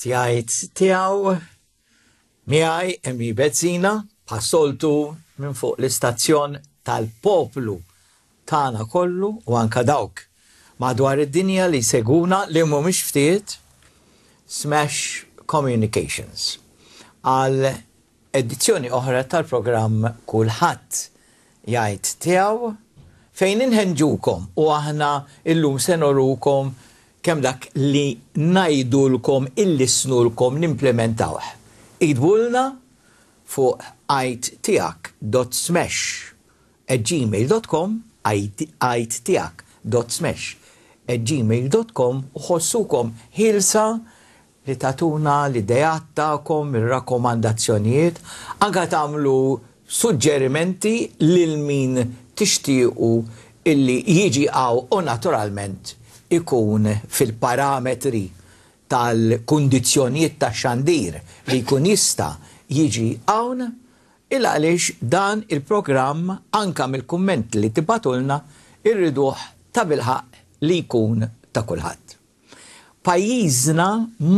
tijajt tijaw, miħaj emi bezzina, pasoltu minn fuq l-istazzjon tal-poplu tana kollu u anka dawk. Madwar id-dinja li seguna li mumiex ftit Smash Communications għal edizzjoni oħra tal-programm Kulħadd jgħid tiegħu fejn inħenġukom u aħna illum senorukom kem dak li najdulkom illi snulkom nimplementawh. Idbulna fuq għajttijak.smash at gmail.com għajttijak.smash at gmail.com uħossukom hilsa li tatuna li dejat ta'kom il-rakkomandazzjonijiet anka tamlu suġġerimenti lil min tixtiequ illi jiġi għaw u naturalment ikun fil-parametri tal kondizjoniet ta' xandir li jkun jista jiġi hawn il għaliex dan il-programm anka mill-kumment li tibatulna irriduħ ta' bilħaq li jkun ta' kulħadd. Pajjiżna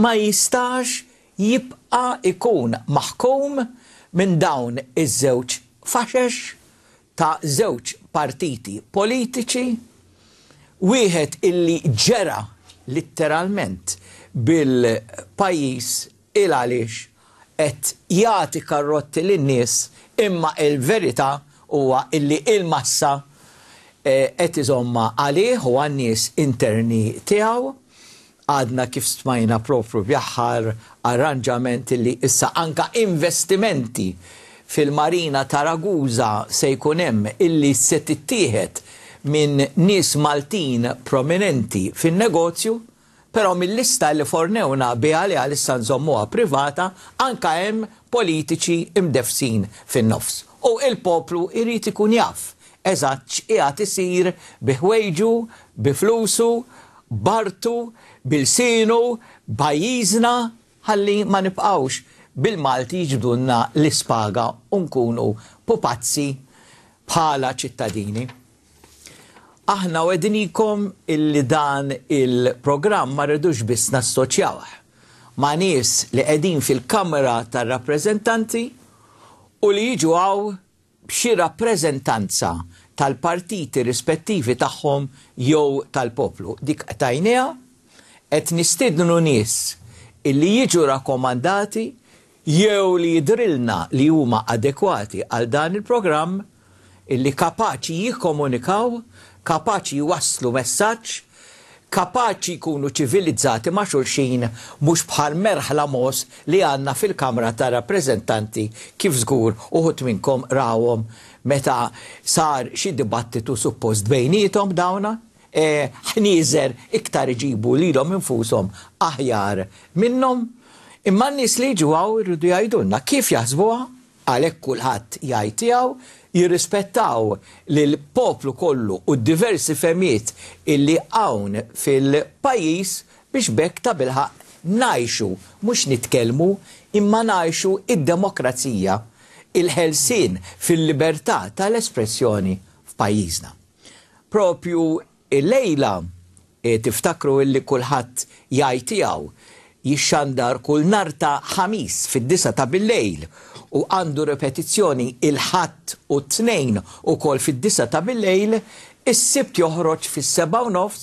ma jistax jibqa ikun maħkum minn dawn iż-żewġ faxex ta' żewġ partiti politiċi wieħed illi ġera litteralment bil-pajis il għaliex et jati karrotti l-nies imma il-verita huwa illi il-massa eh, et iżomma għalih u għannis interni tiegħu għadna kif smajna propru bjaħħar arranġament li issa anka investimenti fil-marina ta' Raguza se jkunem illi se tittieħed minn nis Maltin prominenti fin-negozju, però mill-lista li fornewna bi li għal nżommuha privata anka hemm politiċi imdefsin fin-nofs. U il-poplu irid ikun jaf eżatt x'qiegħed isir bi flusu, bartu, bil-sinu, bajizna, ħalli ma nibqgħux bil-Malti jġbdunna l-ispaga unkunu pupazzi bħala ċittadini aħna u edinikom illi dan il-programm ma rridux biss nassoċjaw. ma' nies li qegħdin fil-Kamra tar-Rappreżentanti u li jiġu għaw b'xi rappreżentanza tal-partiti rispettivi tagħhom jew tal-poplu. Dik tajnija qed nistidnu nies illi jiġu rakkomandati jew li jidrilna li huma adekwati għal dan il-programm illi kapaċi jikkomunikaw kapaċi jwasslu messaġġ, kapaċi jkunu ċivilizzati ma' xulxin mhux bħal merħla mos li għandna fil-Kamra ta' Rappresentanti kif żgur uħut minnkom rawhom meta sar xi dibattitu suppost bejnietom dawna e, ħnieżer iktar iġibu lilhom infushom aħjar minnhom imma n-nies li ġuaw irridu jgħidulna kif jaħsbuha għalhekk kulħadd jgħid tiegħu jirrispettaw l poplu kollu u diversi femiet illi hawn fil-pajis biex bekk ta' bilħaq najxu, mux nitkelmu, imma najxu id-demokrazija, il-ħelsin fil-libertà tal-espressjoni f'pajjiżna. Propju il-lejla e, tiftakru illi kulħadd jajtijaw jixxandar kull narta ħamis fid-disa ta' bil-lejl u għandu repetizzjoni il-ħatt u t-tnejn u kol fid-disa ta' bil-lejl, is-sibt joħroġ fis-seba u nofs,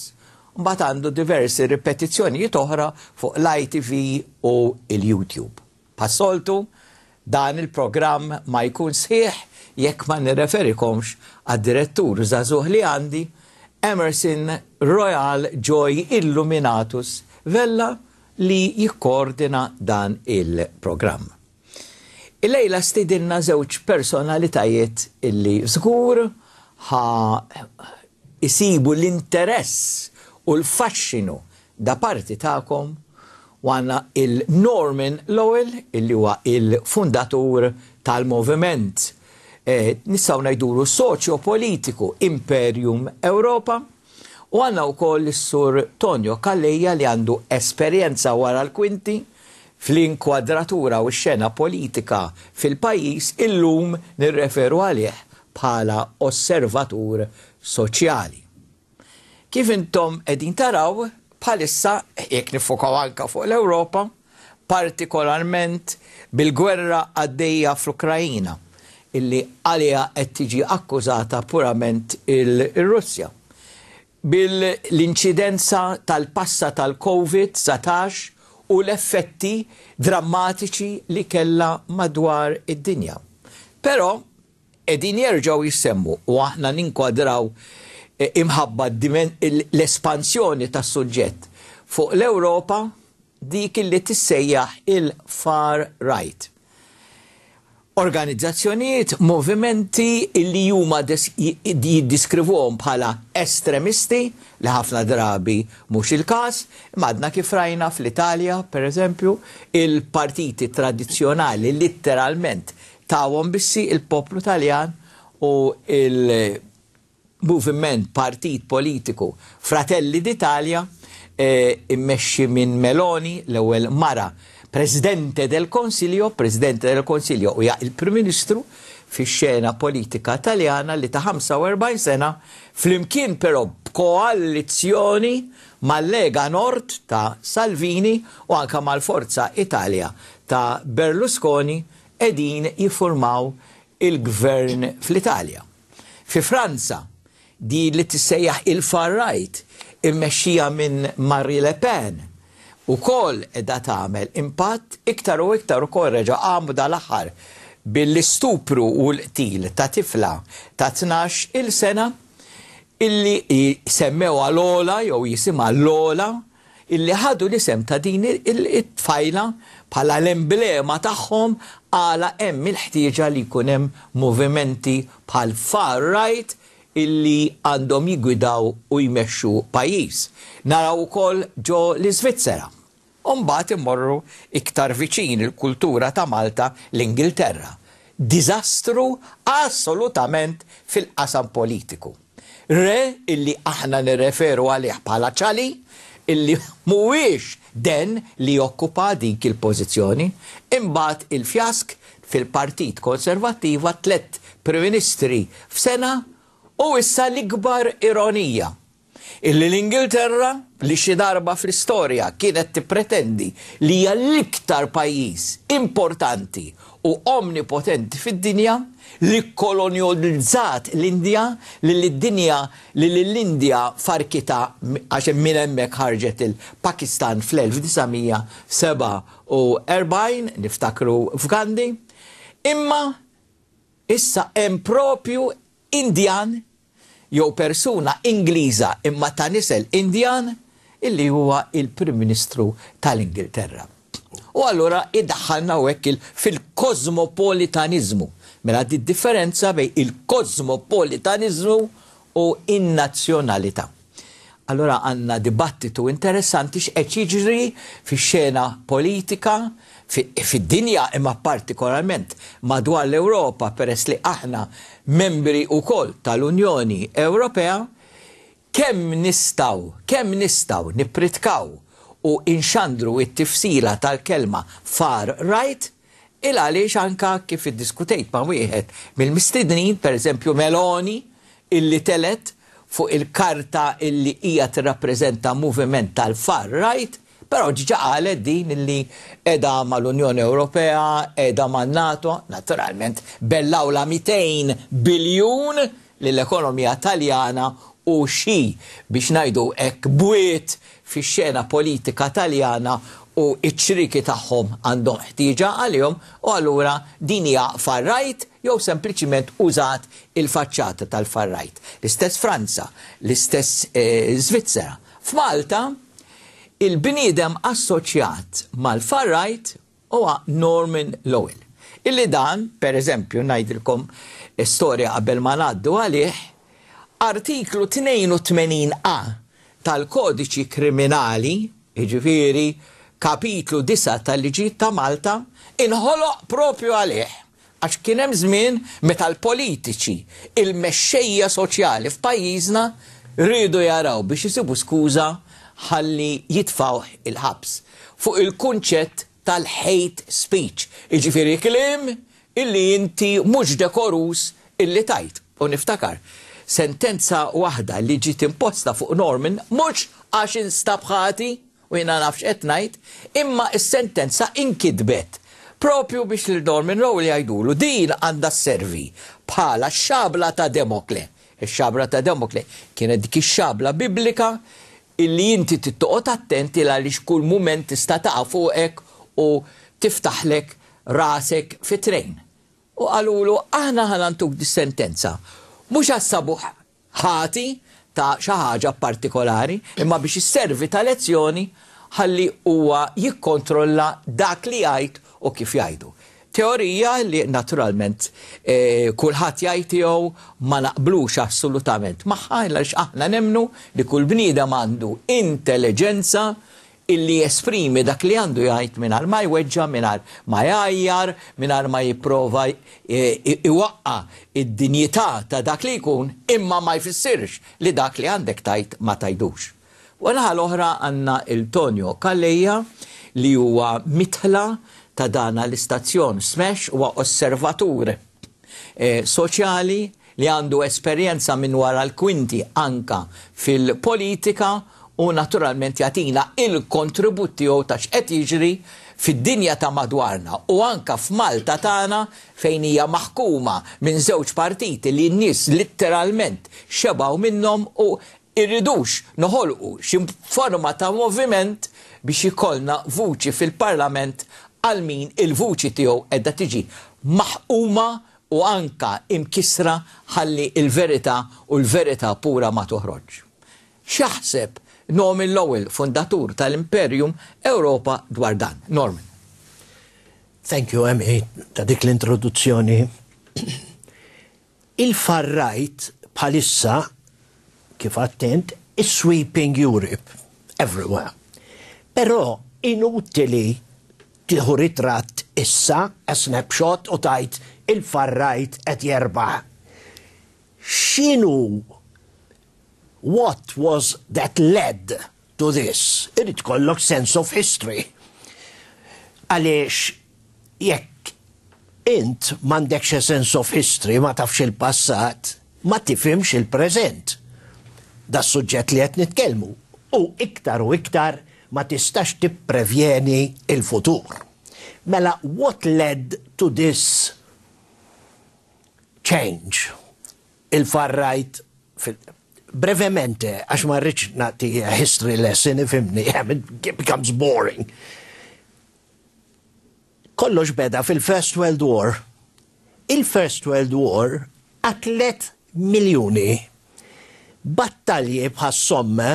mbagħad għandu diversi ripetizzjonijiet oħra fuq l-ITV u l youtube Passoltu, dan il-programm ma jkun sħiħ jekk ma nirreferikomx għad-direttur Zazuh li għandi Emerson Royal Joy Illuminatus Vella li jikkoordina dan il-programm. Il-lejla stidinna żewġ personalitajiet illi żgur ħa isibu l-interess u l-fascinu da parti ta'kom għanna il-Norman Lowell illi huwa il-fundatur tal-moviment eh, nistaw najduru soċio politiku Imperium Europa U għanna u koll sur Tonjo Kalleja li għandu esperienza wara l-kwinti fl-inkwadratura u xena politika fil-pajis illum nirreferu għalih bħala osservatur soċjali. Kif intom edin taraw, bħalissa, jek nifokaw anka fuq l-Europa, partikolarment bil-gwerra għaddeja fl-Ukrajina, illi għalija qed tiġi akkużata purament il-Russja bil-inċidenza tal-passa tal-COVID-19 u l-effetti drammatiċi li kella madwar id-dinja. Pero, edin jerġaw jissemmu u aħna ninkwadraw eh, imħabba l-espansjoni tas suġġett fuq l-Europa dik li tissejjaħ il-far right organizzazzjonijiet, movimenti illi huma jiddiskrivuhom bħala estremisti li ħafna drabi mhux il-każ, madna kif rajna fl-Italja, per eżempju, il-partiti tradizzjonali litteralment tawhom bissi il-poplu Taljan u il movement partit politiku Fratelli d'Italja eh, immexxi minn Meloni l-ewwel mara Presidente del Consiglio, Presidente del Consiglio u ja il-Prim Ministru fix xena politika taljana li ta' 45 sena flimkien però koalizzjoni mal-Lega Nord ta' Salvini u anka mal-Forza Italja ta' Berlusconi edin jifurmaw il-gvern fl-Italja. Fi Franza, di li tissejjaħ il-far-right, immexxija minn Marie Le Pen, u kol edha tagħmel impatt iktar u iktar u kol reġa għamu dal-aħħar bil-istupru u l til ta' tifla ta' 12 il-sena illi semmew għal-ola jew jisima l-ola illi ħadu li sem ta' din il-tfajla bħala l-emblema tagħhom għala hemm il-ħtieġa li jkun hemm movimenti pal far right illi għandhom jigwidaw u jmexxu pajjiż. Naraw ukoll ġo l-Iżvizzera Umbat imorru iktar viċin il-kultura ta' Malta l-Ingilterra. Dizastru assolutament fil-qasam politiku. Re illi aħna nirreferu għalih bħala ċali, illi mhuwiex den li okkupa dik il-pożizzjoni, imbagħad il-fjask fil-Partit Konservattiva tlet Prim Ministri f'sena u issa l-ikbar ironija illi l-Ingilterra li xi darba fl-istorja kienet tippretendi li hija l-iktar pajjiż importanti u omnipotenti fid-dinja li kolonializzat l-Indja li l-dinja li l-Indja farkita għax minn hemmhekk ħarġet il-Pakistan fl-1947 niftakru f'Gandhi imma issa hemm propju Indjan jew persuna Ingliża imma ta' nisel Indjan illi huwa il-Prim Ministru tal-Ingilterra. U allura iddaħħalna hekk fil-kozmopolitanizmu. Mela di differenza bej il-kozmopolitanizmu u in-nazzjonalità. Allora għanna dibattitu interessanti x'qed jiġri fix-xena politika, fid-dinja imma partikolarment madwar l-Ewropa peress li aħna membri u koll tal-Unjoni Ewropea kemm nistaw, kemm nistaw nipritkaw u inxandru it-tifsila tal-kelma far right il-għaliex anka kif id-diskutejt ma' wieħed mill-mistednin, per eżempju Meloni, illi telet fuq il-karta illi hija tirrappreżenta moviment tal-far right, Però ġiġa qalet din li edha mal-Unjoni Ewropea, edha mal-NATO, naturalment bellaw la 200 biljun l-ekonomija taljana u xi biex najdu ek bwiet fi xena politika taljana u iċ-ċriki tagħhom għandhom ħtieġa għalihom u allura din hija farrajt jew sempliciment użat il-faċċata tal-farrajt. L-istess Franza, l-istess eh, Svizzera. F'Malta il-bniedem assoċjat mal-farrajt huwa Norman Lowell. Illi dan, per eżempju, najdilkom storja qabel ma naddu għalih, artiklu 82a tal-kodiċi kriminali, iġifiri, kapitlu 9 tal-liġi ta' Malta, inħoloq propju għalih. Għax kienem żmien meta l-politiċi, il-mexxejja soċjali f'pajjiżna rridu jaraw biex isibu skuża ħalli jitfaw il-ħabs fuq il-kunċett tal-hate speech. Iġifiri klim illi inti mux dekorus illi tajt. U niftakar, sentenza wahda li ġiet imposta fuq Norman mux għax instabħati u jina nafx etnajt, imma s-sentenza inkidbet propju biex li Norman Rowley għajdulu din għanda servi bħala xabla ta' Demokle. Il-xabla ta' Demokle kienet dik xabla biblika illi inti tittoqot attenti l għaliex kull mument tista' taqa' fuqek u tiftaħlek rasek fit-trejn. U għalulu aħna ħanantuk dis-sentenza. Mhux għassabuħ ħati ta' xi ħaġa partikolari, imma biex isservi ta' lezzjoni ħalli huwa jikkontrolla dak li jgħid u kif jgħidu teorija li naturalment e, kulħadd jgħid ma naqblux assolutament magħha x'aħna aħna nemnu li kull bniedem għandu intelligenza illi esprimi dak li għandu jgħid minar ma jweġġa, minar ma jgħajjar, minar ma jiprofa eh, iwaqqa id-dinjità ta' dak li jkun imma ma jfissirx li dak li għandek tajt ma tajdux. U l oħra għanna il-Tonio Kalleja li huwa mitħla ta' dana l-istazzjon. Smesh huwa osservatur e, soċjali li għandu esperjenza minn wara l-kwinti anka fil-politika u naturalment jatina il-kontributi u taċ etiġri jiġri fid-dinja ta' madwarna u anka f'Malta tagħna fejn hija maħkuma minn żewġ partiti li n-nies litteralment xebaw minnhom u irridux noħolqu xi forma ta' moviment biex ikollna vuċi fil-parlament għal min il-vuċi tiegħu edda tiġi maħquma u anka imkisra ħalli il-verità u l-verità pura ma toħroġ. Xaħseb Norman Lowell, fundatur tal-Imperium Europa dwar dan. Norman. Thank you, Emmy, ta' dik l-introduzzjoni. Il-farrajt bħalissa, kif attent, is sweeping Europe, everywhere. Però inutili tieħu ritratt issa, a snapshot u tajt il-farrajt et jerba. X'inhu what was that led to this? Irid kollok sense of history. Għaliex jekk int m'għandekx sense of history ma tafx il-passat, ma tifimx il-preżent. Da suġġett li qed nitkellmu. U iktar u iktar ma tistax tipprevjeni il-futur. Mela, what led to this change? Il-farrajt brevemente, għax ma rridx nagħti history lesson ifimni, it becomes boring. Kollox beda fil-First World War. Il-First World War atlet miljoni battalji bħas somme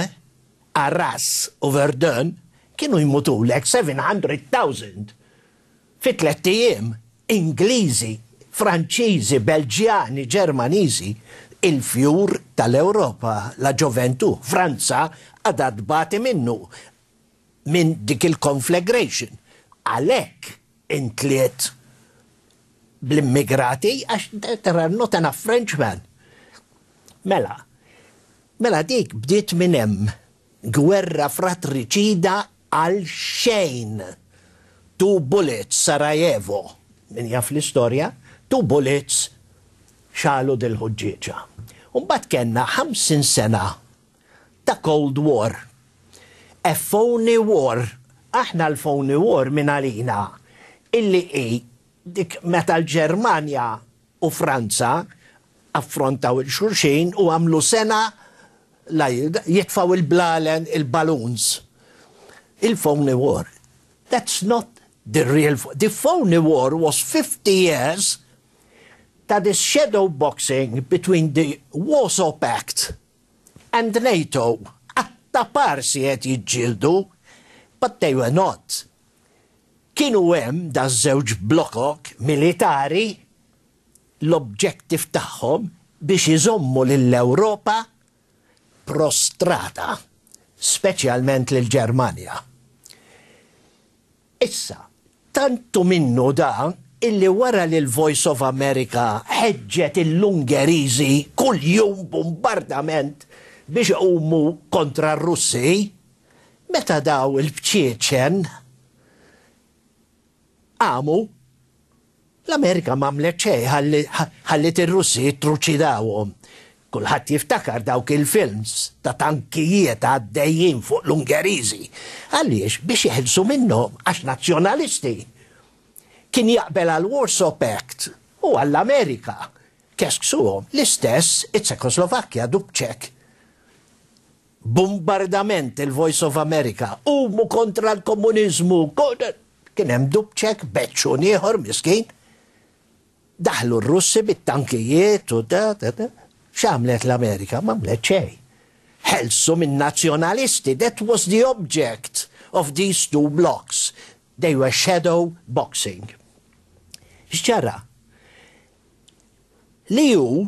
Arras u Verdun kienu jmutu l 700,000 fit tlettijiem Ingliżi, Franċiżi, Belġjani, Ġermaniżi il-fjur tal-Europa, la ġoventu, Franza għadad bati minnu minn dik il-conflagration. Għalek intliet bl-immigrati għax there not enough Frenchman. Mela, mela dik bdiet minn hemm gwerra fratriċida għal xejn. Two bullets Sarajevo, min jaf l-istorja, two bullets xalu dil-ħuġġieġa. Umbat kena 50 sena ta' Cold War. A phony war, aħna l-phony war minn għalina, illi i dik meta l-Germania u Franza affrontaw il-xurxin u għamlu sena jitfaw il-blalen, il-balloons. Il-phony war. That's not the real, the phony war was 50 years that is shadow boxing between the Warsaw Pact and NATO. Atta parsi et jġildu, but they were not. Kienu hemm da żewġ blokok militari l-objektif tagħhom biex iżommu lill-Ewropa prostrata, speċjalment l ġermanja Issa, tantu minnu da illi wara li l-Voice of America ħeġġet l-Ungerizi kull jum bombardament biex umu kontra r-Russi, meta daw il-bċieċen għamu l-Amerika mamlet ċej ħallit il-Russi truċidawhom. Kulħadd jiftakar dawk il-films ta' tankijiet għaddejjien fuq l ungerizi Għaliex biex jħelsu minnom għax nazjonalisti. Kien jaqbel għal Warsaw Pact u għall-Amerika. Kesksuhom l-istess it ċekoslovakkja dubċek. Bombardament il-Voice of America, u mu kontra l-komunizmu, kien hemm dubċek beċċun ieħor miskin. Daħlu r-Russi bit-tankijiet u da, da, da xamlet l-Amerika, ma mlet ċej. Helsu minn nazjonalisti, that was the object of these two blocks. They were shadow boxing. Xċara, li ju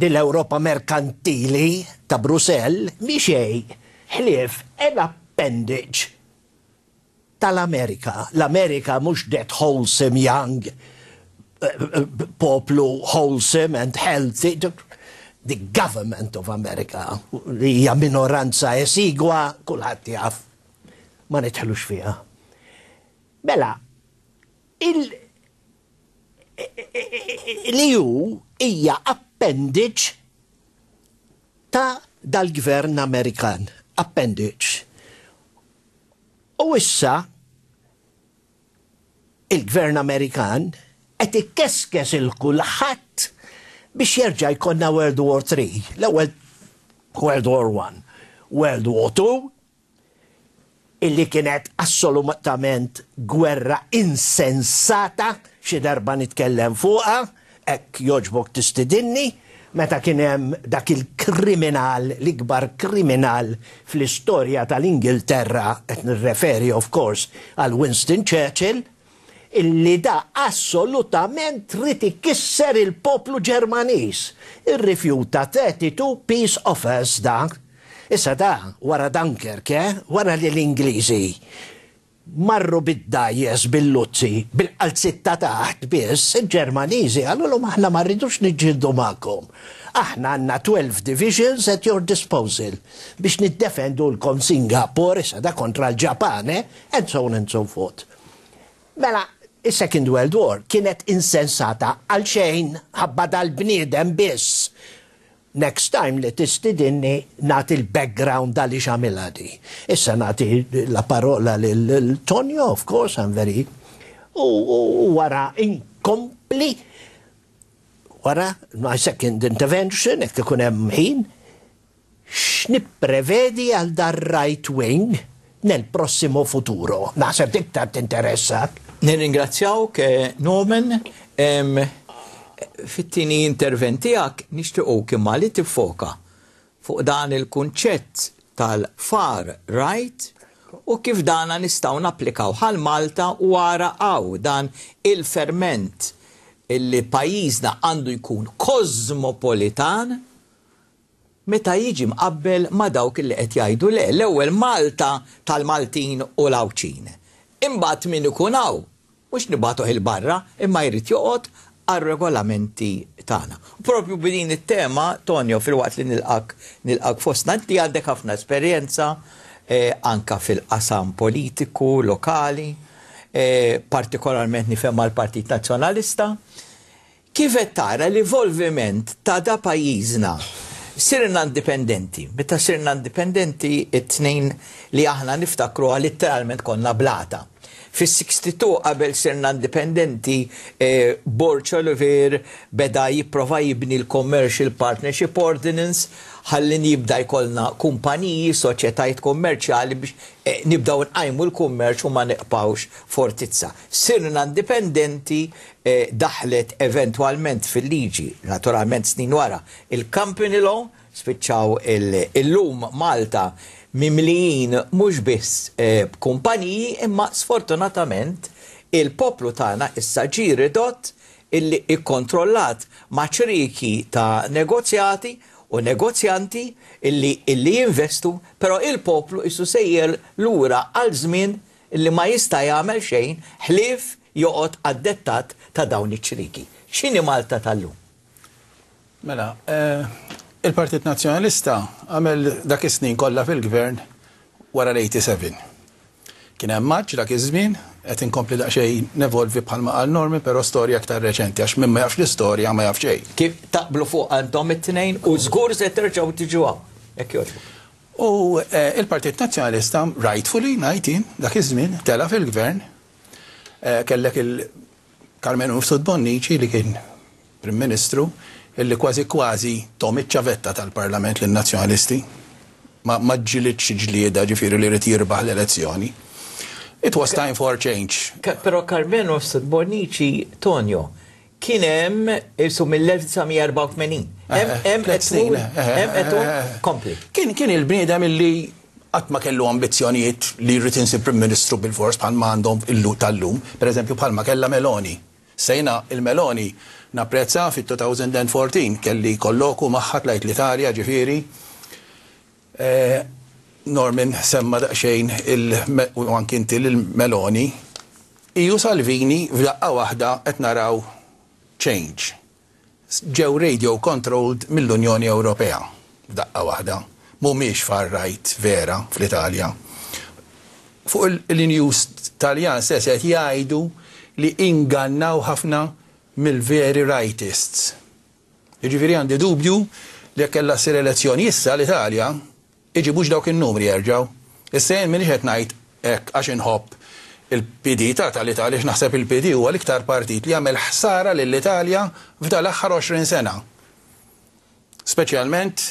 dil-Europa merkantili ta' Brussel miexej xlif, an appendage tal-Amerika. L-Amerika mux det wholesome young poplu wholesome and healthy. The government of America li hija minoranza esigwa kulħadd jaf ma nitħelux fiha. Mela, il- li hija appendage ta' dal-gvern Amerikan. appendage U issa il-gvern Amerikan qed ikkeskes il-kulħadd biex jerġa' jkollna World War III, l-ewwel World War I, World War II. illi kienet assolutament gwerra insensata xi darba nitkellem fuqha, hekk joġbok tistidinni, meta kien hemm dak il-kriminal, l-ikbar kriminal fl-istorja tal-Ingilterra, qed nirreferi of course għal Winston Churchill, illi da assolutament trid kisser il-poplu Ġermaniż. Irrifjuta tu peace offers da. Issa da, wara ke, wara li l-Ingliżi. Marru bid-dajes bil-luzzi, bil-qalzitta taħt biss, il-Ġermaniżi għallulhom aħna marridux rridux maħkom. Aħna għandna 12 divisions at your disposal biex niddefendu l-kom Singapore, issa da kontra l-Ġapane, and so on and so forth. Mela, is-Second World War kienet insensata għal xejn ħabba dal-bniedem biss. Next time li tistidinni nati l background għal xamila Issa nati la parola l-Tonio, of course, I'm very. U wara inkompli, wara my second intervention, ekk ikun hemm ħin, x'nipprevedi għal dar right wing nel prossimo futuro. Naħseb dik tat. Nirringrazzjaw ke eh, nomen fit-tini interventijak nishtiqo kimma li tifoka fuq dan il-kunċett tal-far right u kif dana nistaw naplikaw għal Malta u għara għaw dan il-ferment li pajizna għandu jkun kozmopolitan meta jiġi mqabbel ma dawk li qed jgħidu le l-ewwel Malta tal-Maltin u l Imbagħad min ikun hawn mhux nibatuh il-barra imma jrid joqgħod għal-regolamenti tagħna. Propju b'din it-tema, Tonio, fil-waqt li nilqak nil fostna, inti għandek ħafna esperjenza eh, anka fil-qasam politiku, lokali, eh, partikolarment nifem għal partit Nazzjonalista. Kif qed tara l-evolviment ta' da pajjiżna sirna indipendenti. Meta sirna indipendenti, it-tnejn li aħna niftakru literalment konna blata. Fis-62 qabel serna indipendenti eh, Oliver beda jipprova jibni l-Commercial Partnership Ordinance ħallin jibda jkollna kumpaniji, soċjetajt kommerċjali biex e, nibdaw nqajmu l-kummerċ u ma neqpawx fortizza. Sirna indipendenti e, daħlet eventualment fil-liġi, naturalment snin wara, il-Company Law, spiċċaw il-lum Malta mimlijin mhux biss eh, kumpaniji imma sfortunatament il-poplu tagħna issa ġi ridott illi ikkontrollat maċriki ta' negozjati u negozjanti illi, illi jinvestu, però il-poplu issu l lura għal żmien illi ma jista' jagħmel xejn ħlief joqgħod addettat ta' dawn iċ-ċriki. X'inhi Malta tal-lum? Mela, eh, il-Partit Nazjonalista għamel dak is-snin kollha fil-gvern wara l-87. Kien hemm maġġ dak iż-żmien qed inkompli daqsxejn nevolvi bħalma għal normi però storja aktar reċenti għax minn ma jafx l-istorja ma jafx xejn. Kif taqblu fuq għandhom it-tnejn u żgur se terġgħu tiġu hawn. U eh, il-Partit Nazzjonalista rightfully ngħidin dak iż-żmien tela fil-gvern eh, kellek il karmenu Sud Bonnici li kien Prim Ministru illi kważi kważi tom iċċavetta tal-Parlament lin nazzjonalisti ma maġġilitx ġlieda ġifiri li rrit jirbaħ l-elezzjoni. It was time for change. Pero Carmeno Bonici Tonio kien hemm isu mill-1984. Eh, eh, eh, hemm qed kompli. Kien kien il-bniedem illi qatt ma kellu ambizzjonijiet li jrid insib Prim Ministru bil-fors bħal ma għandhom illu tal-lum, pereżempju bħalma kellha Meloni. Sejna il-Meloni Napprezza fit-2014 kelli kolloku maħħat lajt l-Italja ġifiri. E, Norman semma daqxejn il-wankinti l-Meloni. Iju Salvini f'daqqa waħda qed naraw change. Ġew radio controlled mill-Unjoni Ewropea. Daqqa waħda. Mumiex far right vera fl-Italja. Fuq il-news taljan se jgħidu li ingannaw ħafna mill-veri rightists. Iġifiri għandi dubju li kella sir elezzjoni issa l-Italja iġibux dawk il-numri jerġaw. is sejn minni xet najt ek għax inħobb il-PD ta' tal-Italja naħseb il-PD u għal iktar partit li għamil ħsara lill-Italja f'dal aħħar 20 sena. Speċjalment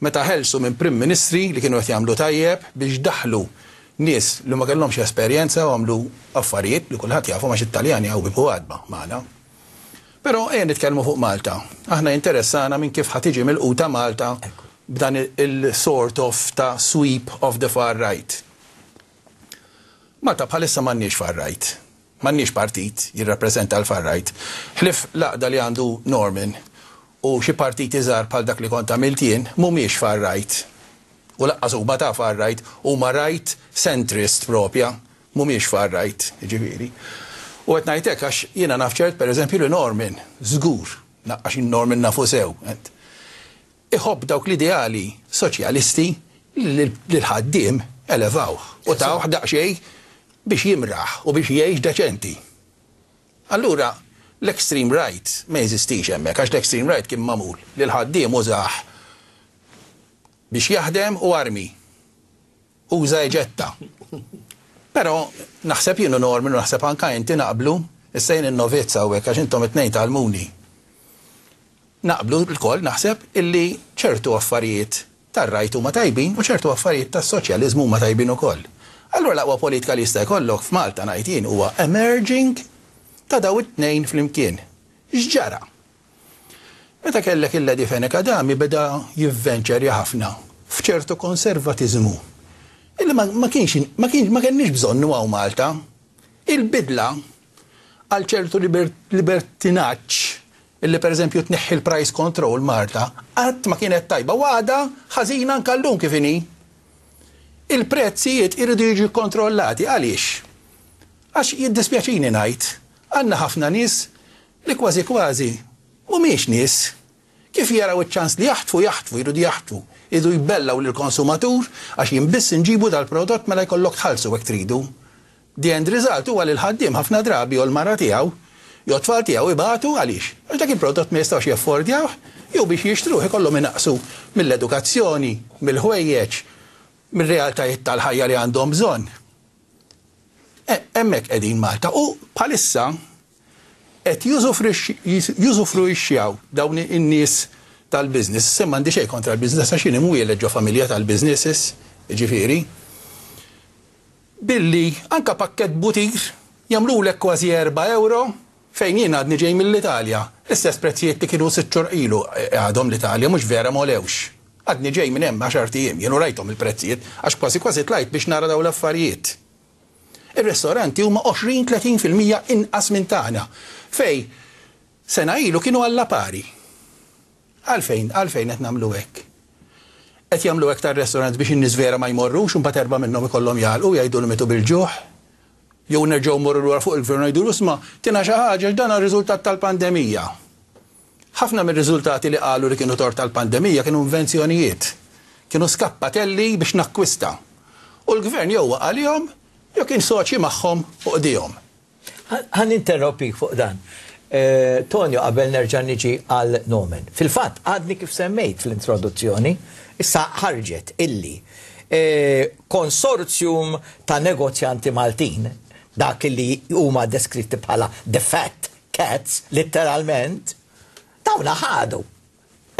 meta ħelsu minn Prim Ministri li kienu qed jagħmlu tajjeb biex daħlu nies li ma kellhomx esperjenza u għamlu affarijiet li kulħadd jafu ma x'Italjani għaw bibu għadba magħna. Pero għen eh, nitkellmu fuq Malta. Aħna interessana minn kif ħatiġi mill-quta Malta b'dan il-sort of ta' sweep of the far right. Malta bħalissa m'għandniex far right. M'għandniex partit jirrappreżenta l-far right. Hlif laqda li għandu Norman u xi partit iżar bħal dak li kont miltien mumiex mhumiex far right. U laqqas huma ta' far right huma right centrist propja mhumiex far right, ġifieri. U għet najtek, għax jena nafċert, per eżempju, li Normin zgur, għax Norman nafu sew, iħob dawk l-ideali soċjalisti l-ħaddim elevaw u ta' uħda xej biex jimraħ u biex jiex deċenti. Allura, l-extreme right ma jizistix hemmhekk għax l-extreme right kien mamul li l-ħaddiem użaħ biex jaħdem u armi. Uża ġetta. Pero naħseb jienu normin naħseb anka inti naqblu il innovezza u għek għax intom it-nejn tal-muni. Naqblu l-koll naħseb illi ċertu affarijiet tar-rajtu ma tajbin u ċertu affarijiet tas-soċjaliżmu ma tajbin ukoll. Allura l-aqwa politika li jista' jkollok f'Malta najtien huwa emerging ta' daw it-tnejn flimkien. X'ġara? Meta kellek il di Feneka dami beda jivvenċerja ħafna f'ċertu konservatiżmu Illi ma kienx, ma kienx, ma kienx bżonnu għaw Malta. Il-bidla għal ċertu libertinaċ illi per eżempju tneħħi l-price control Malta, għat ma kienet tajba, għada ħazina nkallum kifini. Il-prezzijiet irridu jiġu kontrollati, għaliex? Għax jiddispjaċini najt, għanna ħafna nis li kważi kważi, u miex nis, kif jaraw iċ-ċans li jaħtfu, jaħtfu, jridu jaħtfu idu jbellaw l konsumatur għax jimbiss nġibu dal-prodott mela jkollok tħallsu hekk tridu. Di end riżalt huwa l-ħaddiem ħafna drabi u l-mara tiegħu jew tfal tiegħu ibatu għaliex. Għax dak il-prodott ma jistgħux jaffordjaw jew biex jishtru, ikollhom minnaqsu mill-edukazzjoni, mill-ħwejjeġ, mill-realtajiet tal-ħajja li għandhom bżonn. E, hemmhekk qegħdin Malta u bħalissa et jużufruxxjaw dawn in-nies tal-biznis. Semma għandi xej kontra l-biznis, għax jien imwi familja tal biznis ġifiri. Billi, anka pakket butir, jamlu l kważi 4 euro fejn jien għadni ġej mill-Italja. Istess prezzijiet li kienu sitxur ilu e, e, għadhom l-Italja, mux vera molewx. Għadni ġej minn hemm għaxar tiem, jenu rajtom il-prezzijiet, għax kważi kważi tlajt biex nara daw l-affarijiet. Il-ristoranti huma 20-30% inqas minn tagħna. Fej, sena ilu kienu għalla pari. Għalfejn, għalfejn qed nagħmlu hekk. Qed jagħmlu hekk tar-restorant biex in-niżvera ma jmorrux u paterba minnom minnhom ikollhom jgħalqu jgħajdu l-mitu bil-ġuħ. Jew nerġgħu morru lura fuq il-gvern jgħidu l-usma, tina xi ħaġa dan riżultat tal-pandemija. Ħafna mir-riżultati li qalu li kienu tort tal-pandemija kienu invenzjonijiet. Kienu skappatelli biex nakkwista. U l-gvern jew għalijom, jew kien soċi magħhom u qdihom. Għan interrompik fuq dan. Eh, Tonio, qabel nerġa' niġi għal nomen. Fil-fatt, għadni kif semmejt fl-introduzzjoni, issa ħarġet illi eh, konsorzjum ta' negozjanti Maltin, dak li huma deskritti bħala the fat cats, letteralment, dawna ħadu.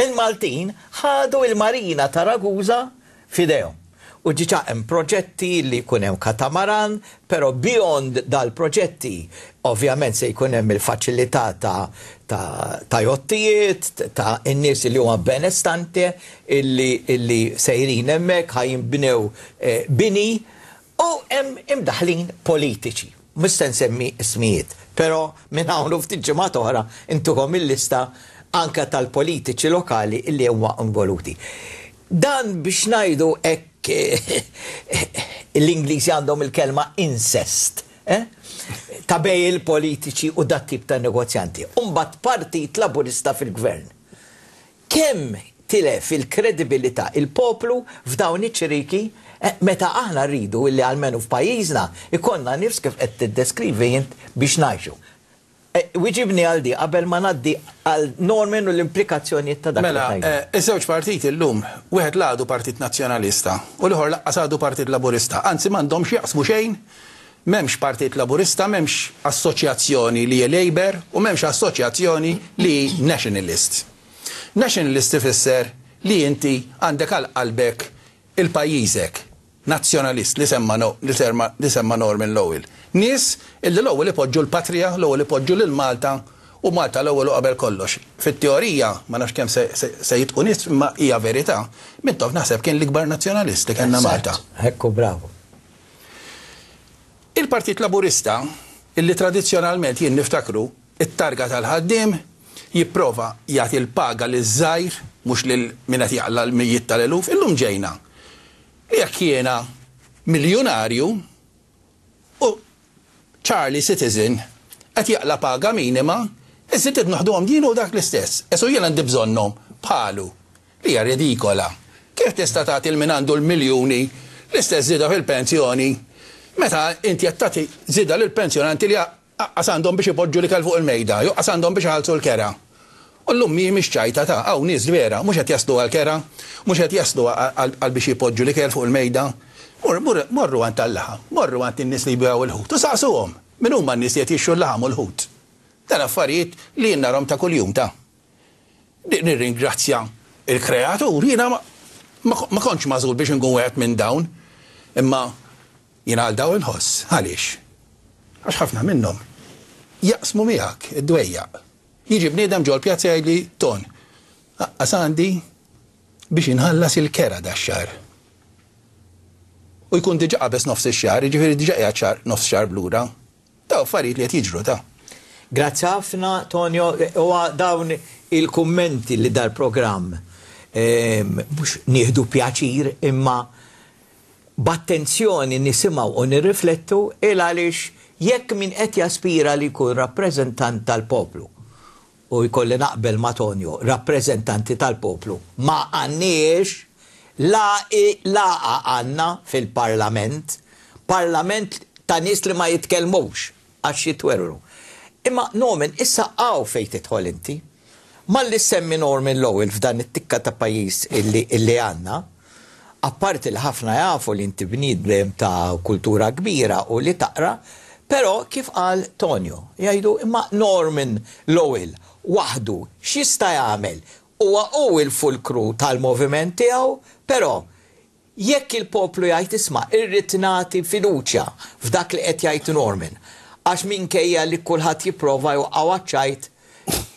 Il-Maltin ħadu il-Marina ta' Raguza fidejhom. U ġiċa hemm proġetti li jkun hemm katamaran, però beyond dal-proġetti ovvjament se jkun hemm il-faċilità ta' ta' jottijiet, ta' n-nies li huma benestanti illi, illi sejrin hemmhekk ħajinbnew eh, bini u hemm imdaħlin politiċi. Mista nsemmi ismijiet, però minn hawn ftit ġimgħat oħra intuhom il-lista anka tal-politiċi lokali illi huma involuti. Dan biex ngħidu hekk l ingliżi għandhom il-kelma incest. Eh? Ta' bej il-politiċi u dat tip ta' negozjanti. Umbat partit laburista fil-gvern. Kemm tilef il-kredibilità il-poplu f'dawn iċ eh, meta aħna rridu illi għalmenu f'pajjiżna ikonna nifs kif qed tiddeskrivi jint biex najxu. Eh, Wiġibni għaldi, qabel ma naddi għal normen u l-implikazzjoni ta' dak. Mela, eh, iż-żewġ partiti l-lum, wieħed laħdu partit nazjonalista u l-ħor laqqas għadu partit laburista. Anzi, mandom jaqsmu xejn, memx partit laburista, memx assoċjazzjoni li Labour u memx assoċjazzjoni li nationalist. Nationalist tifisser li inti għandek għal qalbek il-pajizek, nazjonalist li semma, li semma Norman Lowell Nies illi l-ewwel poġġu l-patrija, l li poġġu lil Malta u Malta l-ewwel qabel kollox. Fit-teorija ma nafx kemm se jitqu nies ma hija verità, minn tof naħseb kien l-ikbar nazzjonalist li kellna Malta. Ekku bravo. Il-Partit Laburista illi tradizzjonalment jien niftakru it-targa tal-ħaddim jipprova jagħti l-paga li żgħir mhux lil min qed jaqla l-mijiet tal-eluf illum ġejna. Jekk jiena miljonarju, Charlie Citizen qed jaqla paga minima, iżid qed noħduhom dinu dak l-istess. Esu jiena ndibżonnhom: bżonnhom bħalu li hija redikola. Kif tista' tagħti l min għandu l-miljuni l-istess żieda fil-pensjoni? Meta inti qed tagħti żieda lill-pensjonanti li jaqqas għandhom biex ipoġġu li fuq il-mejda, joqqas għandhom biex ħalsu l-kera. U l mi mix ċajta ta' għaw nis vera, mux għet jaslu għal-kera, mux għet jaslu għal biex jipoġġu li kell fuq il-mejda, Morru għant għallaħa, morru għant n-nis li bjaw il-ħut, u saqsuhom, minn huma n-nis jett jixxu l-ħam u l-ħut. Dan affarijiet li narom ta' kuljum ta' nirringrazzja il-kreatur, jina ma konċ mażgur biex ngun għet minn dawn, imma jina għal dawn nħoss, għaliex. Għax ħafna minnhom jaqsmu miħak, id-dwejja. Jiġi bniedem ġol pjazza li ton. Għasandi biex inħallas il-kera daċxar u jkun diġa qabes nofs ix-xahar, jiġifieri diġa qiegħed nofs xar blura. u affarijiet li qed jiġru ta'. Grazzi ħafna Tonio, u dawn il-kummenti li dal-programm Mux ehm, nieħdu pjaċir imma b'attenzjoni nisimaw u nirriflettu il għaliex jekk min qed jaspira li jkun rappreżentant tal-poplu u jkolli naqbel ma Tonio, rappreżentanti tal-poplu, ma għanniex laqi laqa għanna fil-parlament, parlament ta' nis li ma jitkelmux, għax jitwerru. Imma nomen, issa għaw fejt itħolinti, inti, li semmi Norman Lowell f'dan it-tikka ta' pajis illi għanna, apparti li ħafna jafu li inti bnidrem ta' kultura kbira u li taqra, pero kif għal Tonio, jajdu imma Norman Lowell, wahdu, xista jgħamil, huwa u il-fulkru tal-moviment tiegħu, però jekk il-poplu jgħid isma' irrid nagħti fiduċja f'dak li qed jgħid Norman għax minkejja li kulħadd jipprova jew ċajt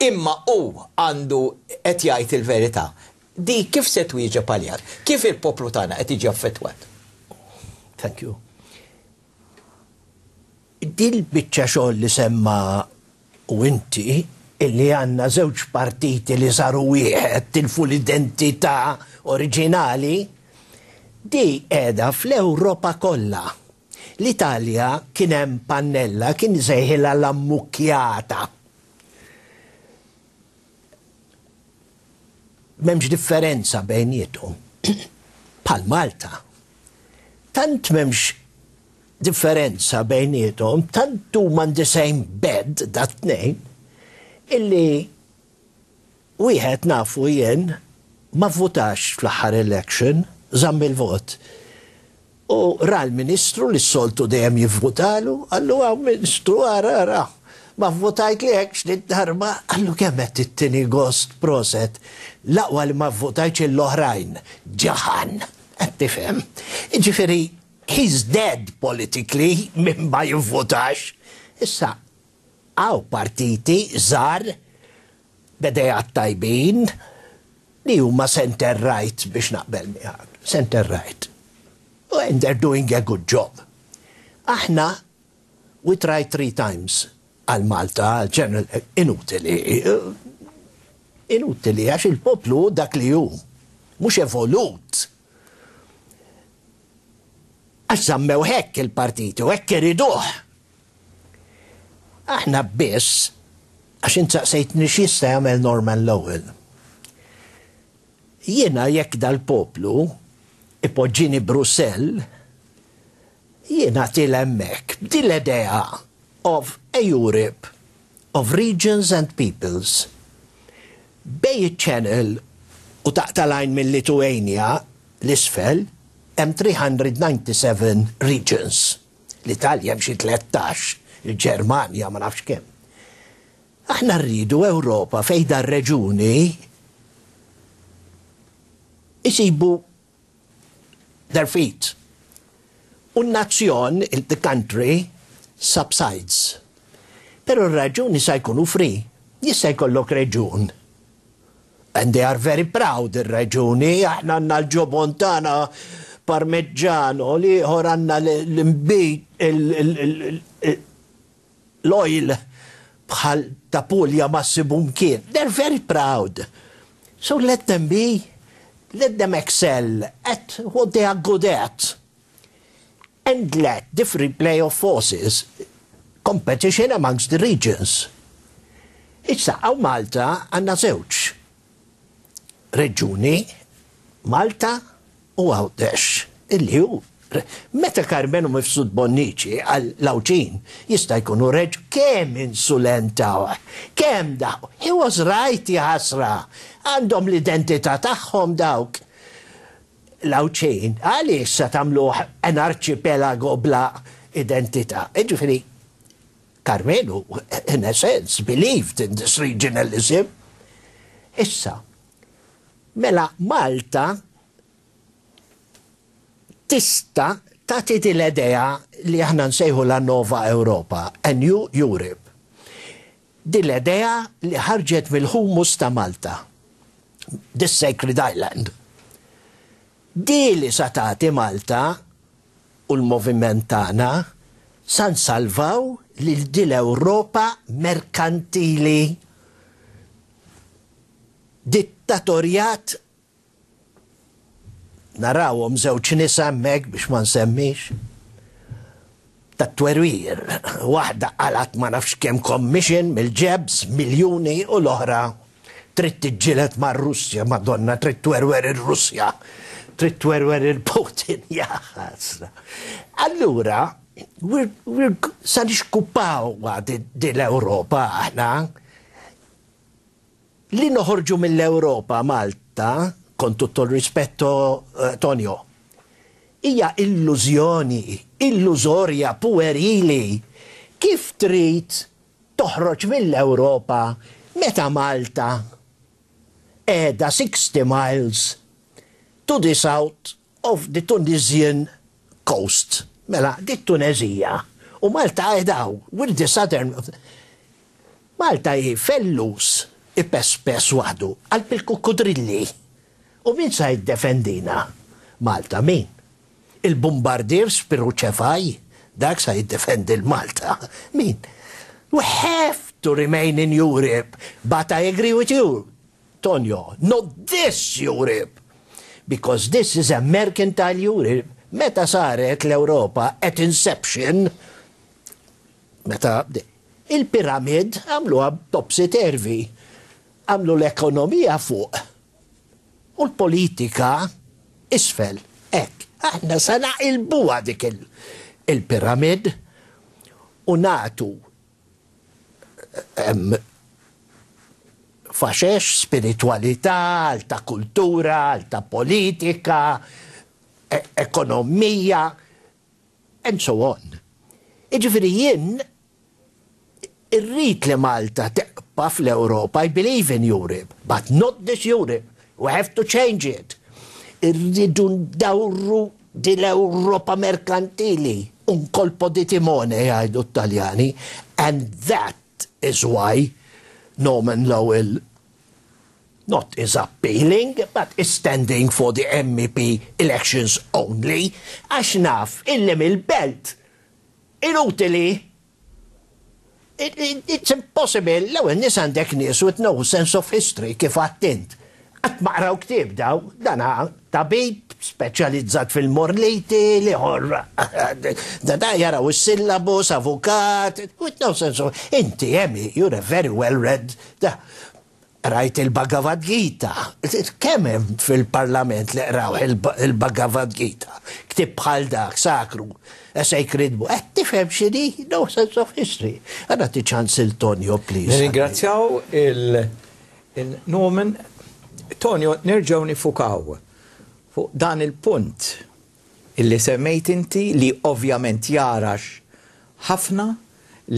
imma u għandu qed jgħid il-verità. Di kif se twieġeb għaljar? Kif il-poplu tagħna qed jiġi affettwat? Thank you. Dil biċċa xogħol li semma u inti illi għanna żewġ partiti li saru wieħed tilfu l-identità oriġinali, di edha fl-Europa kollha. L-Italja kien hemm pannella kien sejħilha l-ammukkjata. M'hemmx differenza bejn Pal Malta. Tant m'hemmx differenza bejn bejnietom, tant huma the same bed dat tnejn, illi wieħed nafu jien ma votax fl-aħħar election, zamm il-vot. U ra l-ministru li s-soltu dejjem jivvotalu, għallu għaw ministru għara għara. Ma votajt li għek xnit darba, għallu kemmet it-tini gost proset. Laqwa li ma votajċ l-oħrajn, Ġahan. għattifem. Iġifiri, he's dead politically, minn ma jivvotax. Issa, għaw partiti zar bedeja tajbin li huma center right biex naqbel miħan. Center right. And they're doing a good job. Aħna, we try three times għal Malta, għal ġenerali, inutili. Inutili, għax il-poplu dak li ju, mux evolut. Għax zammew hekk il-partiti, hekk iriduħ Aħna biss, għax sejt nixista jagħmel Norman Lowell. Jiena jekk dal-poplu ipoġġini Brussell, jiena til-emmek b'dil-idea of a Europe of regions and peoples. Bej channel u lajn mill lituania l-isfel hemm 397 regions. L-Italja mxi 13 il-Ġermanja ma nafx kem. Aħna rridu Ewropa fejda reġuni isibu their feet. Un nazzjon, il the country, subsides. Pero il raġuni sa jkunu free, jista jkollok reġun. And they are very proud il-reġuni. aħna għanna l ġobontana parmeġġano, li għor għanna l-imbit, l-oil bħal ta' Puglia kien. They're very proud. So let them be, let them excel at what they are good at. And let the free play of forces, competition amongst the regions. Issa, għaw Malta għanna zewċ. Reġuni, Malta u għawdex, il Meta Karmenu mifsud Bonnici għal-lawċin, jista' jkun reġ kem insulenta kem daw, he was right jasra. għandhom l-identità tagħhom dawk. Lawċin, għaliex sa tagħmluh an arċipelago bla identità. Ġifieri, Carmenu, in a sense, believed in this regionalism. Issa, mela Malta tista tagħti din l-idea li aħna nsejħu la Nova Europa, a New Europe. Din l-idea li ħarġet mill-humus ta' Malta, The Sacred Island. Di li satati Malta u l-moviment tagħna san salvaw lil din l-Europa merkantili dittatorjat narawhom żewġ nisa hemmhekk biex ma nsemmix. Ta' twerwir, waħda għalat ma nafx kem kommission mill-ġebs miljoni u l-oħra Tritt tiġġieled ma' russja Madonna, tritt twerwer il russja tritt twerwer il-Putin, jaħasra. Allura, san sa nixkupaw dil-Europa aħna, li noħorġu mill-Europa Malta, Con tutto il rispetto, eh, Tonio, ija illużjoni, illużorja, puerili. Kif trit toħroċ mill europa meta Malta edha 60 miles to the south of the Tunisian coast. Mela, di Tunisia. U Malta għedaw, with the southern... Malta i fellus i pes pes wahdu, għal pil U min sa' jiddefendina? Malta, min? il bombardier spiru ċefaj, dak sa' jiddefendi l-Malta. Min? We have to remain in Europe, but I agree with you, Tonio, not this Europe, because this is a mercantile Europe. Meta saret l-Europa at inception, meta il-piramid għamlu għab topsi tervi, għamlu l-ekonomija fuq u l-politika isfel, ek. Aħna sana il-buwa dik il-piramid u natu faxex spiritualità, alta kultura, alta politika, e ekonomija, and so on. Iġifiri jien, irrit li Malta teqpa fl-Europa, I believe in Europe, but not this Europe. We have to change it. Irridu dell-Europa mercantili. Un colpo di timone, ai Taljani. And that is why Norman Lowell not is appealing, but is standing for the MEP elections only, għax naf illim il-belt. Inutili. It, it, it's impossible, l-ewel nis għandek with no sense of history kif għattint. Għat maqraw ktib daw, dana tabib specializzat fil-morliti, li horra. Dada jaraw s-sillabus, avukat, with no sense of, inti jemi, you're very well read. Da, rajt il-Bhagavad Gita. Kemm fil-parlament li raw il-Bhagavad Gita? Ktib bħal dak, sakru, e sacred book. Għed tifem xini, no sense of history. Għana tiċan il-Tonio, please. Ringrazzjaw il-Norman Tonio, nerġaw nifukaw fuq dan il-punt illi semmejt inti li ovvjament jarax ħafna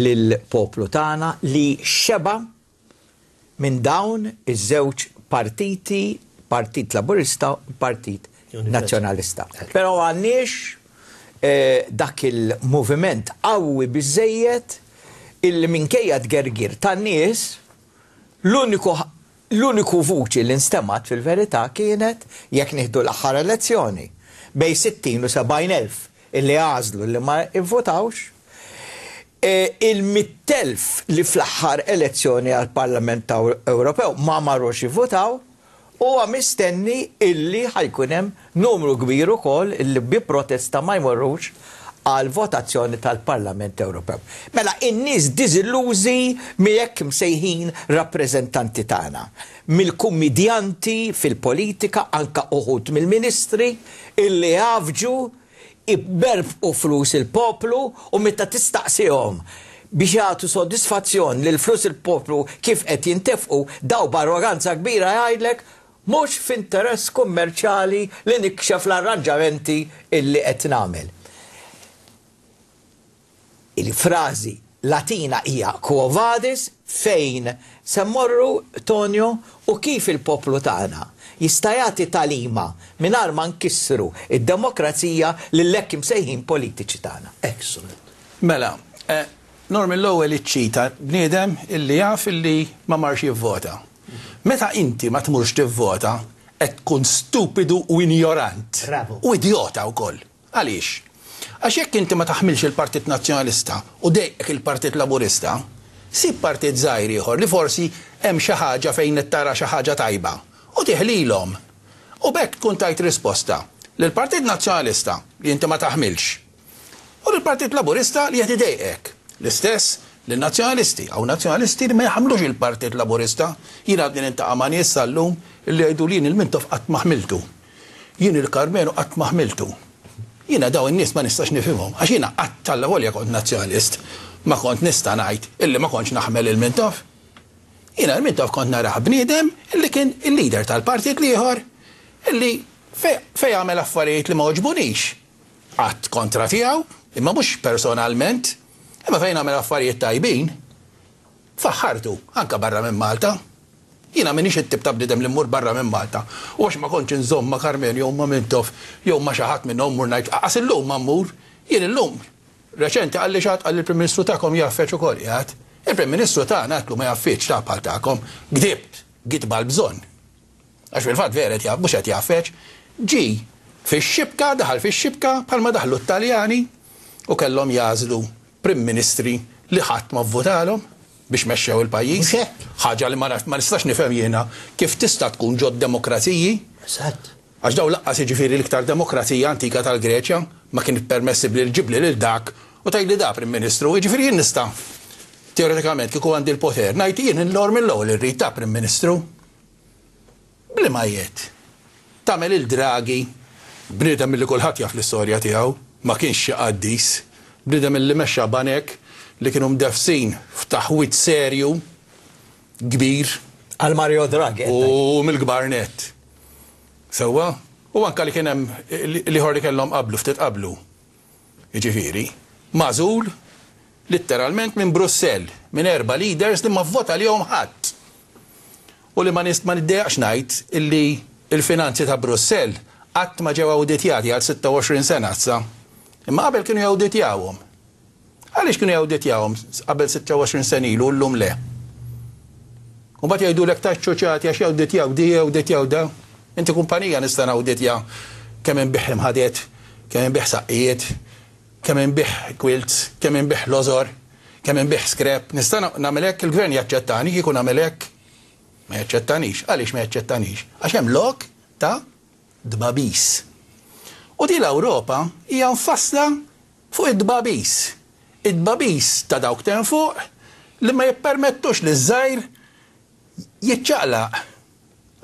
lill-poplu tagħna li xeba minn dawn iż-żewġ partiti, Partit Laburista u Partit Nazzjonalista. Però għanniex eh, dak il-moviment qawwi bizzejiet il-minkejja gergir tan-nies l-uniku l-uniku vuċi li instemat fil-verità kienet jekk nieħdu l-aħħar elezzjoni bej 60 u 70.000 illi għażlu li ma ivvotawx e, il-mittelf li fl-aħħar elezzjoni għal Parlament Ewropew ma marrux jivvotaw u mistenni illi ħajkunem numru kbir ukoll illi bi protesta ma jmorrux għal votazzjoni tal-Parlament Ewropew. Mela, in-nies mi miegħek msejħin rappreżentanti tagħna. Mill-kummedjanti fil-politika, anka uħut mill-ministri, illi għavġu u flus il-poplu u meta tistaqsihom biex jagħtu soddisfazzjon lil flus il-poplu kif qed jintefqu daw b'arroganza kbira jgħidlek mhux f'interess kummerċjali li nikxef l-arranġamenti illi qed nagħmel il-frażi latina hija kovadis fejn se morru Tonio u kif il-poplu tagħna jista' jagħti talima mingħajr ma nkissru id-demokrazija lil hekk imsejħin politiċi tagħna. Excellent. Mela, eh, Norm l-ewwel iċċita bniedem illi jaf illi ma marx jivvota. Meta inti ma tmurx tivvota, qed tkun stupidu u ignorant. U idjota wkoll. Għaliex? Għax jekk inti ma taħmilx il-Partit Nazzjonalista u dejjek il-Partit Laburista, si partit żgħir ieħor li forsi hemm xi ħaġa fejn tara xi ħaġa tajba u tiħlilhom. U bekk tkun tajt risposta l partit Nazzjonalista li inti ma taħmilx u l-Partit Laburista li qed idejqek. L-istess l nazzjonalisti għaw Nazzjonalisti li ma jħamlux il-partit laburista, jina għabdin inta għamani jessallum li għajdu il-mintof għat maħmiltu. Jien il-Karmenu għat maħmiltu. Jina daw n-nis ma nistax nifhimhom għax jiena qatt tal-ewwel kont nazzjonalist ma kont nista' ngħid illi ma kontx naħmel il-mintof. Jiena il-mintof kont nara bniedem illi kien il-leader tal-partit ieħor illi fej għamel affarijiet li ma oġbunix. Qatt kontra tiegħu, imma mhux personalment, imma fejn għamel affarijiet tajbin, faħħartu anka barra minn Malta. Jina minix it-tib ta' bnidem li barra minn Malta. U għax ma konċi nżomm ma' Karmen jew ma' Mintof jew ma' xaħat minn ommur najt. Għas illum ma' mur, jien illum. Reċenti għalli xaħat għalli l prim Ministru ta'kom jaffeċ u koll jgħat. Il-Prim Ministru ta' għatlu ma' jaffeċ ta' pal ta'kom. Gdibt, gitbal bżon. Għax fil-fat veret jgħab, mux għet jaffeċ. Ġi, fi xibka, daħal fi xibka, ma daħlu t-Taljani u kellom jazlu Prim Ministri li ħadd ma' votalhom biex mexxew il-pajjiż. Ħaġa li ma nistax nifhem jiena kif tista' tkun ġod demokraziji. Għax daw laqqas jiġifieri l-iktar demokrazija antika tal-Greċja ma kien permessi li ġibli lil dak u tajli da Prim Ministru, jiġifieri jien nista' teoretikament kieku għandi l-poter, ngħid jien il-lor mill-ewwel irrid ta' Prim Ministru. Bli ma jiet. Tagħmel il-dragi bniedem mill-li kulħadd jaff l-istorja tiegħu, ma kienx xi qaddis, bniedem mill-li mexxa banek, li kienu mdefsin f'taħwit serju kbir. Għal Mario Draghi. U mill-gbarnet. Sewa, u anka li kienem liħor li kellhom qablu ftit qablu. Iġifiri, mażul literalment minn Brussell, minn erba leaders li ma vvota li jom ħadd. U li ma nist ma niddejax najt illi il-finanzi ta' Brussell qatt ma ġew awditjati għal 26 sena sa. Imma qabel kienu jawditjawhom Għaliex kienu jawm qabel 26 sen ilu llum le. U jajdu l-ek taċ ċoċati għax jaw, di jaw da. Inti kumpanija nista' jaw. kemm inbih imħadiet, kemm inbih saqqiet, kemm inbih quilts, kemm inbih lożor, kemm inbih skrep. Nista' nagħmelek il-gvern jaċċettani kieku nagħmelek ma jaċċettanix. Għaliex ma jaċċettanix? Għax hemm lok ta' dbabis. U di l europa hija nfassla fuq id-dbabis id-babis ta' dawk ten fuq li ma jippermettux li ż-żajr jitċaqla.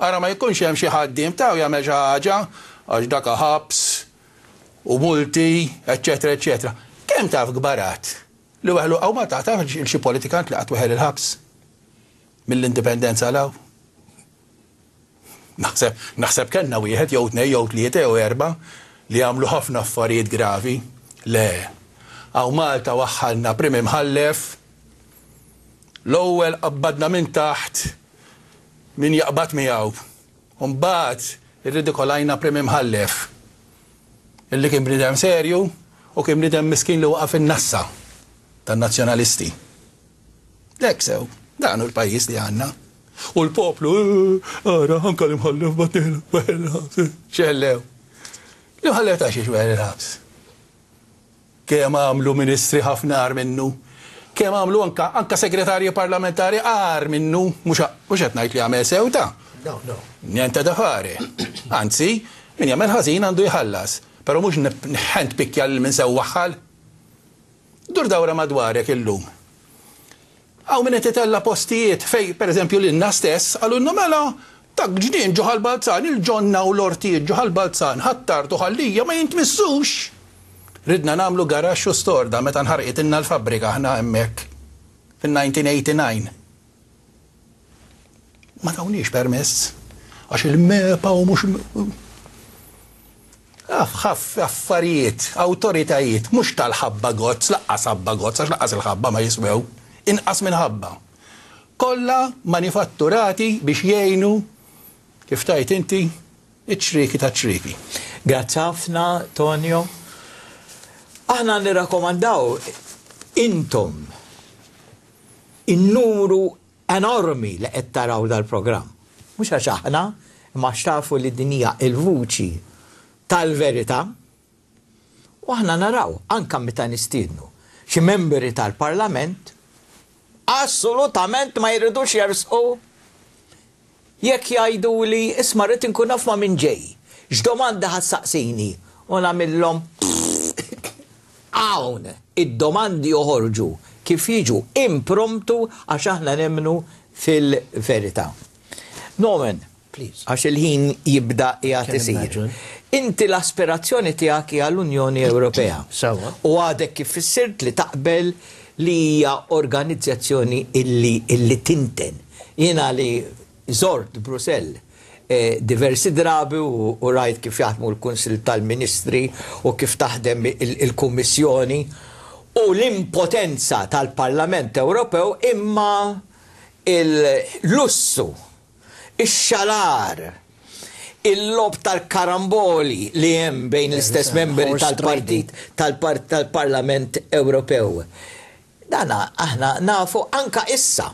Ara ma jkunx hemm xi ħaddiem ta' u jagħmel xi ħaġa għax dak ħabs u multi, eċetera, eċetera. Kemm taf gbarat li weħlu għaw ma ta' taf xi politikant li qatt weħel il-ħabs mill-indipendenza law. Naħseb, naħseb kellna wieħed jew tnej jew tlieta jew erba' li għamlu ħafna affarijiet gravi. Le, għaw Malta waħħalna primi mħallef, l-ewwel qabbadna minn taħt min jaqbad miegħu. Mbagħad kolajna primi mħallef. Illi kien bridem serju u kien bridem miskin li waqaf in-nassa tan-nazzjonalisti. Dek sew, dan hu l-pajjiż li għandna. U l-poplu, eh, ara, anka li mħallef batnila, xellew. Li mħallef ta' kem għamlu ministri ħafna għar minnu, kem għamlu anka, anka segretarju parlamentari għar minnu, mux għetnajt li għamel sewta. No, no. Niente da fare. Anzi, min jagħmel ħażin għandu jħallas, però mhux nħent pikja l minn sewwaħħal. Dur dawra madwarek illum. Għaw minn titella postijiet fej, per eżempju, l-inna stess, n mela, tak ġdien ġuħal balzan, il-ġonna u l-ortijiet ġuħal balzan, ħattar tuħallija ma jintmissux ridna namlu garax u storda meta nħarqet inna l-fabrika ħna hemmhekk fin-1989. Ma tawniex permess għax il-mepa u mhux affarijiet, awtoritajiet, mhux tal-ħabba gozz, laqqas ħabba gozz, għax laqqas il-ħabba ma jiswew, inqas minn ħabba. Kolla manifatturati biex jgħinu kif tajt inti, iċ-ċriki ta' ċriki. Grazzafna, Tonio aħna nirrakomandaw intom in-numru enormi li qed taraw dal-programm. Mhux għax aħna ma xtafu li dinija il-vuċi tal-verità u aħna naraw anka meta nistiednu xi membri tal-Parlament assolutament ma jridux jersqu jekk jgħidu li isma rrid inkun nafma minn ġej. X'domanda ħassaqsini u nagħmilhom hawn id-domandi joħorġu kif jiġu impromptu għax aħna nemnu fil-verità. Nomen, għax il-ħin jibda jgħat isir. Inti l-aspirazzjoni tiegħek għall unjoni Ewropea. U għadek kif fissirt li taqbel li hija organizzazzjoni illi, tinten. Jiena li zort Brussell Eh, diversi drabi u rajt kif jaħdmu l-Kunsil tal-Ministri u kif taħdem il-Kummissjoni u l-impotenza tal-Parlament Ewropew imma il-lussu, ix-xalar, il-lob tal-karamboli li hemm bejn l-istess membri tal-partit tal-Parlament Ewropew. Dana aħna nafu anka issa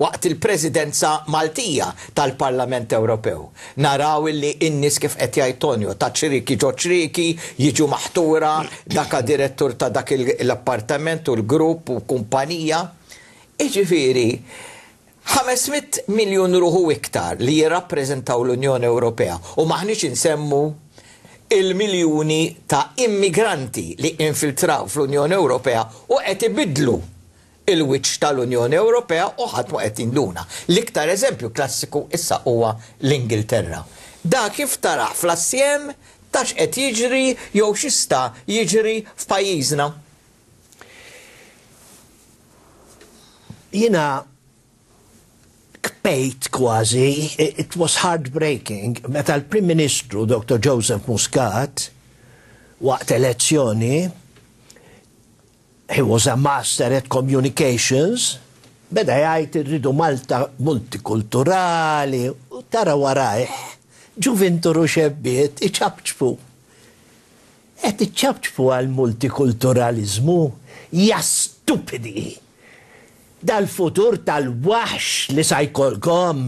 waqt il-presidenza Maltija tal-Parlament Ewropew. Naraw illi innis kif qed jgħid ta' ċriki ġo ċriki jiġu maħtura dak direttur ta' dak l-appartament u l-grupp u kumpanija. Iġifiri, 500 miljon ruħu iktar li jirrappreżentaw l-Unjoni Ewropea u maħniċ insemmu il-miljuni ta' immigranti li infiltraw fl-Unjoni Ewropea u qed ibidlu il witch tal-Unjoni Ewropea u ħadd ma qed induna. L-iktar eżempju klassiku issa huwa l-Ingilterra. Da kif taraħ fl assiem tax qed jiġri jew xista jiġri f'pajjiżna. Jiena kpejt kważi, it was heartbreaking, meta l-Prim Ministru Dr. Joseph Muscat waqt elezzjoni He was a master at communications. Beda jajt irridu Malta multikulturali, u tara warajħ, ġuventuru xebbiet, iċabċfu. Et iċabċfu għal-multikulturalizmu, ja stupidi. Dal-futur tal wax li sajkolkom.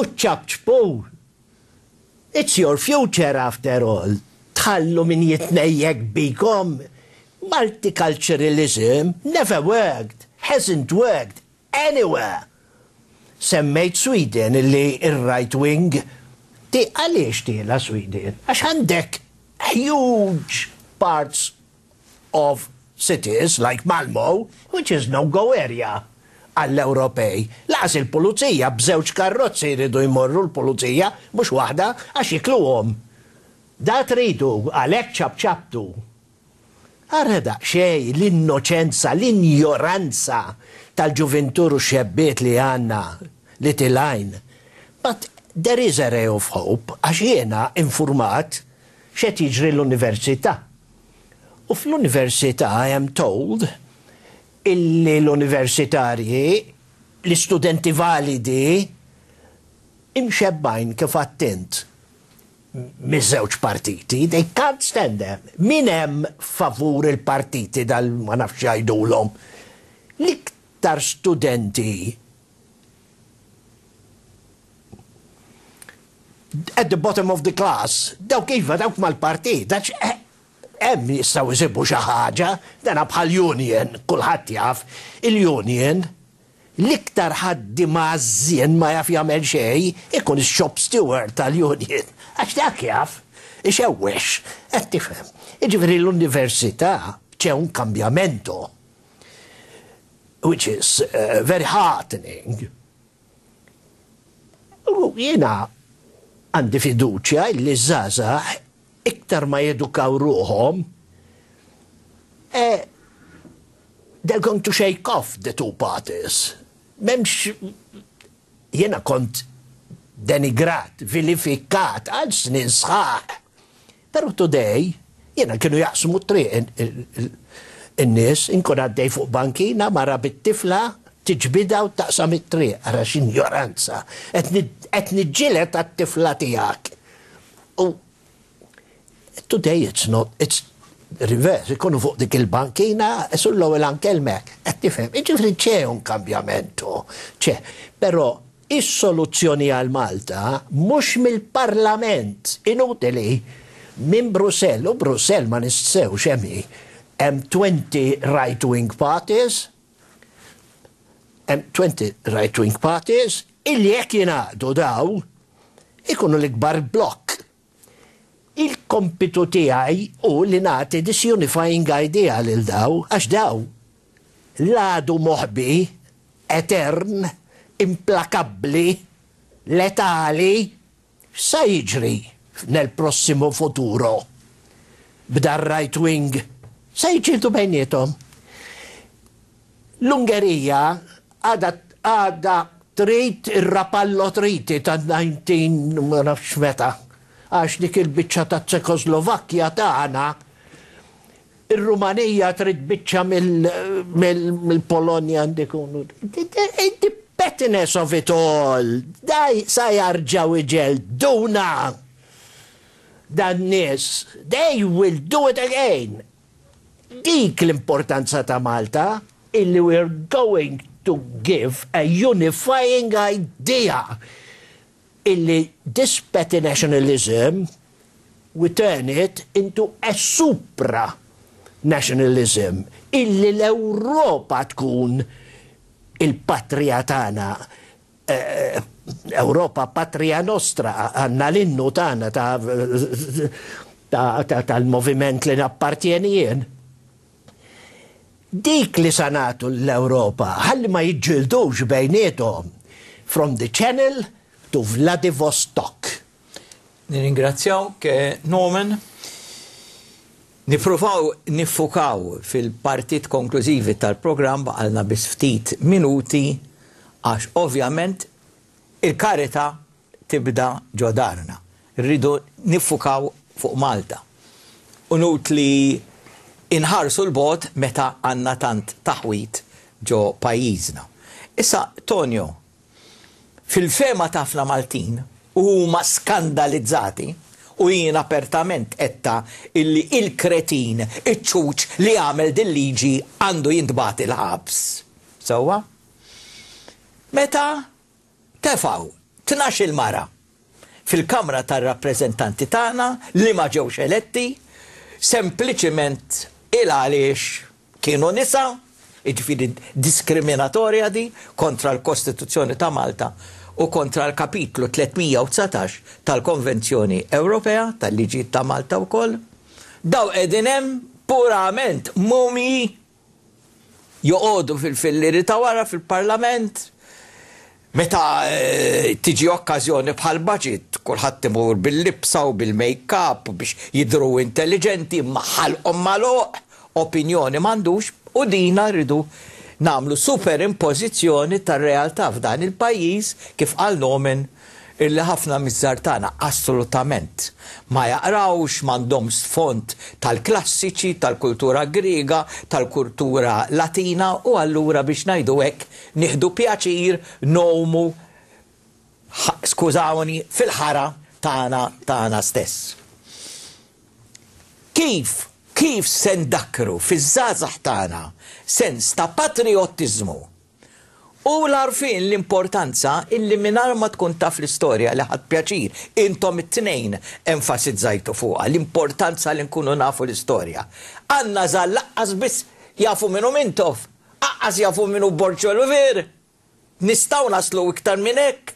U ċabċfu. It's your future after all. Tħallu min jitnejjek bikom. Multiculturalism never worked, hasn't worked anywhere. Semmejt Sweden illi il-right wing ti għaliex la Sweden? Għax għandek huge parts of cities like Malmo, which is no-go area għall-Ewropej. Laqas il-pulizija bżewġ karrozzi jridu jmorru l-pulizija mhux waħda għax jikluhom. Dat ridu għalhekk ċabċabtu Arreda, xej, l-innoċenza, l-injoranza tal-ġuventur u xebbiet li għanna li tilajn. But there is a ray of hope, għax jena informat xe tiġri l-università. U fl-università I am told illi l-universitarji, l-studenti validi, imxebbajn kif attent miż partiti, they can't stand them. Min hemm favur il-partiti dal ma nafx jgħidulhom. L-iktar studenti at the bottom of the class, dawk iva dawk mal-partit, daċ eh, hemm jistgħu jsibu xi ħaġa, dan bħal union, kulħadd jaf, il-union L-iktar ħaddi mażin ma jaf jagħmel xej ikun ix-shop steward tal-union. Għax dak jaf, ixewwex, qed tifhem. Jiġifieri l-università c'è un cambiamento, which is uh, very heartening. U jena għandi fiduċja illi zaza iktar ma jedukaw ruħom, eh, they're going to shake off the two parties memx jena kont denigrat, vilifikat, għal snin sħaħ. Pero today, jena kienu jaqsmu triq in nis inkun għaddej fuq bankina, mara bit-tifla, tiġbida u taqsam it-triq, għara xinjoranza, etni ġilet għat-tifla tijak. U today it's not, it's rivers, ikonu fuq dik il-bankina, sullu l-ankelmek, għed tifem, iġifri ċe un kambjamentu, ċe, pero is-soluzzjoni għal Malta mhux mil parlament inutili minn Brussel, u Brussel ma nissew xemmi m 20 right-wing parties m 20 right-wing parties il jekk jingħaqdu daw ikunu l-ikbar blokk il-kompitu tiegħi u li dis disunifying idea lil daw, għax daw l-għadu moħbi, etern, implakabli, letali, sa jiġri nel prossimo futuro. B'dar right wing, sa jġiltu bejnietom. L-Ungerija għada għada trit ir-rapallo triti ta' 19 ma nafx meta għax dik il-bicċa ta' Ċekoslovakkja tagħna il rumanija trid biċċa mill-Polonja ndikunu. Inti eh, pettiness of it all, daj sa jarġaw iġel, duna dan nies, they will do it again. Dik l-importanza ta' Malta, illi we're going to give a unifying idea illi this petty nationalism we turn it into a supra nationalism illi l-Europa tkun il-patria tana eh, Europa patria nostra għanna l-innu tana ta' tal-moviment li nappartjenijien. Dik li sanatu l-Europa, għalli ma jġildux bejnietom from the channel Tu Vladivostok. ke Nomen. Nifrufaw nifukaw fil-partit konklużivi tal-programm għalna bis ftit minuti għax ovvjament il-karita tibda ġodarna. Rridu nifukaw fuq Malta. Unut li inħarsu l-bot meta għanna tant taħwit ġo pajizna. Issa, Tonio, fil-fema tafna Maltin u ma skandalizzati u jien apertament etta illi il-kretin, il li għamel dil-liġi għandu jintbat il-ħabs. Sowa? Meta tefaw, tnax il-mara fil-Kamra tar rappresentanti tagħna li ma ġewx eletti, sempliciment il għaliex kienu nisa, iġifiri diskriminatorja di kontra l-Kostituzzjoni ta' Malta u kontra l-kapitlu 319 tal-Konvenzjoni Ewropea tal-Liġi ta' Malta wkoll. Daw edinem purament mumi joqodu fil-filliri ta' wara fil-parlament. Meta eh, tiġi okkazjoni bħal budget, kulħadd imur bil-libsa u bil-make-up biex jidru intelligenti maħal ommaloq, opinjoni mandux u dina rridu namlu superimpożizzjoni tar-realtà f'dan il-pajjiż kif għal nomen illi ħafna mizzartana assolutament ma jaqrawx mandomx font tal-klassiċi, tal-kultura griega, tal-kultura latina u allura biex najdu hekk nieħdu pjaċir nomu skużawni fil-ħara tana tana stess. Kif, kif sendakru fiż-żazax tana sens ta' patriottizmu. U l-arfin l-importanza illi minar ma tkun taf l-istoria li ħad pjaċir, intom it-tnejn enfasizzajtu fuqa, l-importanza li nkunu nafu l-istoria. Għanna zal laqqas biss jafu minnu mintof, aqqas jafu minu borċolu ver, nistaw naslu iktar minnek,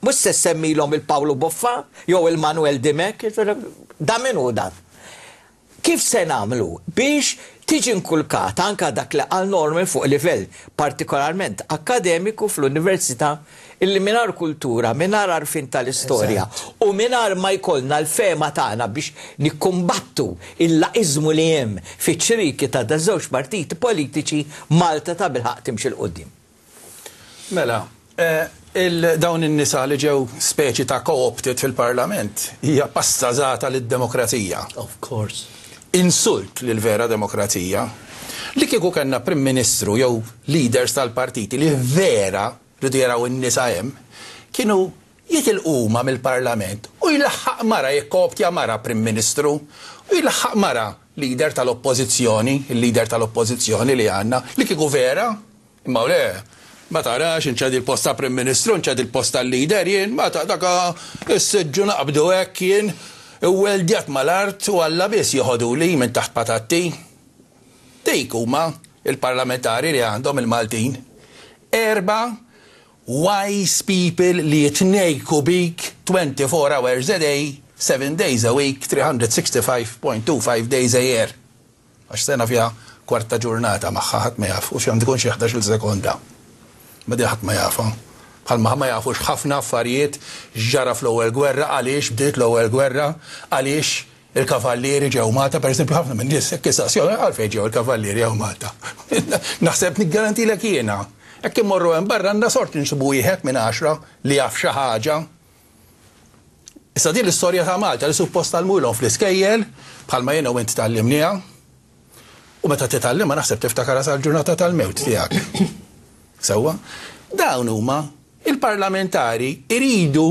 mus se semmilom il-Pawlu Boffa, jew il-Manuel Dimek, da minu dan. Kif se namlu biex tiġi nkulkata anka dak li għal normi fuq livell partikolarment akademiku fl-Università illi minar kultura, minar arfin tal-istoria u minar ma jkollna l-fema tagħna biex nikkumbattu il-laqizmu li hemm fiċ-ċriki ta' żewġ partiti politiċi Malta ta' bilħaq timxil qudiem. Mela, eh, dawn in-nisa li ġew speċi ta' koopted fil-Parlament hija pastazata lid-demokrazija. Of course insult lil vera demokrazija li kieku kanna prim ministru jew leaders tal-partiti li vera li jaraw in-nisa hemm kienu jitilquma mill-parlament u jilħaq mara jekkoptja mara prim ministru u jilħaq mara leader tal-oppozizjoni, il-leader tal-oppozizjoni li għanna, li kiku vera, imma le, ma tarax, inċad il-posta prim ministru, inċad il-posta leader jien, ma ta' daka s-sġuna għabdu jien, Weldjat mal-art u għalla biss joħodu li minn taħt patatti. Dejk huma il-parlamentari li għandhom il-Maltin. Erba wise people li jitnejku bik 24 hours a day, 7 days a week, 365.25 days a year. Għax sena fija kwarta ġurnata maħħaħat ħat ma jaf, u xie għandikun xie il sekonda. Ma diħat ma jafa bħalma ma jafux ħafna affarijiet ġara fl-ewwel gwerra għaliex bdiet l-ewwel gwerra għaliex il-kavallieri ġew Malta, per esempio, ħafna minn nies kissassjoni għalfejn ġew il-kavallieri ġew Malta. Naħseb niggarantilek Ek kim morru hemm barra għandna sort insibu wieħed minn għaxra li jaf xi ħaġa Issa din l-istorja ta' Malta li suppost tal-mulon fl-iskejjel bħalma jena u inti tal-limnija u meta ma naħseb tiftakara sal-ġurnata tal-mewt tiegħek. Sewwa, dawn huma il-parlamentari iridu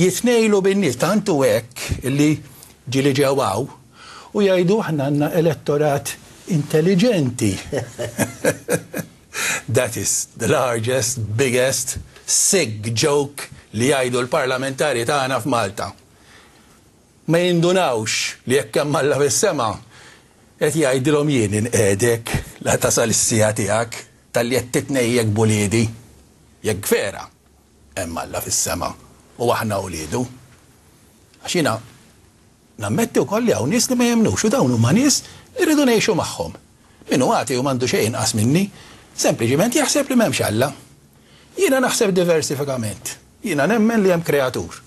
jitnejlu bin-nies tantu hekk li ġili ġewaw u jgħidu aħna għandna elettorat intelligenti. That is the largest, biggest, sick joke li jgħidu l-parlamentari tagħna f'Malta. Ma jindunawx li jekk hemm Alla fis-sema qed jgħidilhom jien inqedek la tasal is-sija tiegħek tal-li qed titnejjek bulidi. Jekk vera hemm Alla fis-sema u aħna uliedu. Għax jiena nammetti wkoll li għaw nis li ma xu u dawn huma nies irridu ngħixu magħhom. Minnu għati u mandu xejn qas minni, sempliċiment jaħseb li m'hemmx Alla. Jiena naħseb diversifikament. Jiena nemmen li hemm kreatur.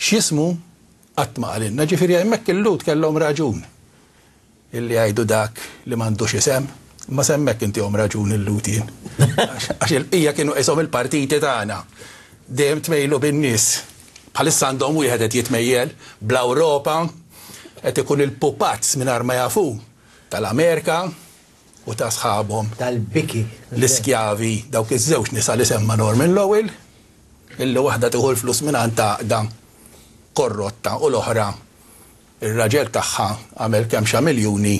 Xismu għatma għalinna ġifieri hemmhekk illud kellhom raġun illi għajdu dak li m'għandux isem Ma semmek inti għom raġun il-lutin. Għax il-ija kienu jisom il-partiti tagħna. Dejjem tmejlu bin-nies. Bħalissa għandhom wieħed qed jitmejjel bl-Ewropa qed ikun il-pupazz mingħajr ma jafu tal-Amerika u ta' sħabhom. Tal-biki. L-iskjavi dawk iż-żewġ nisa li semma Norman Lowell illi waħda tieħu l-flus minn ta' dam korrotta u l-oħra ir-raġel tagħha għamel kemm xa miljuni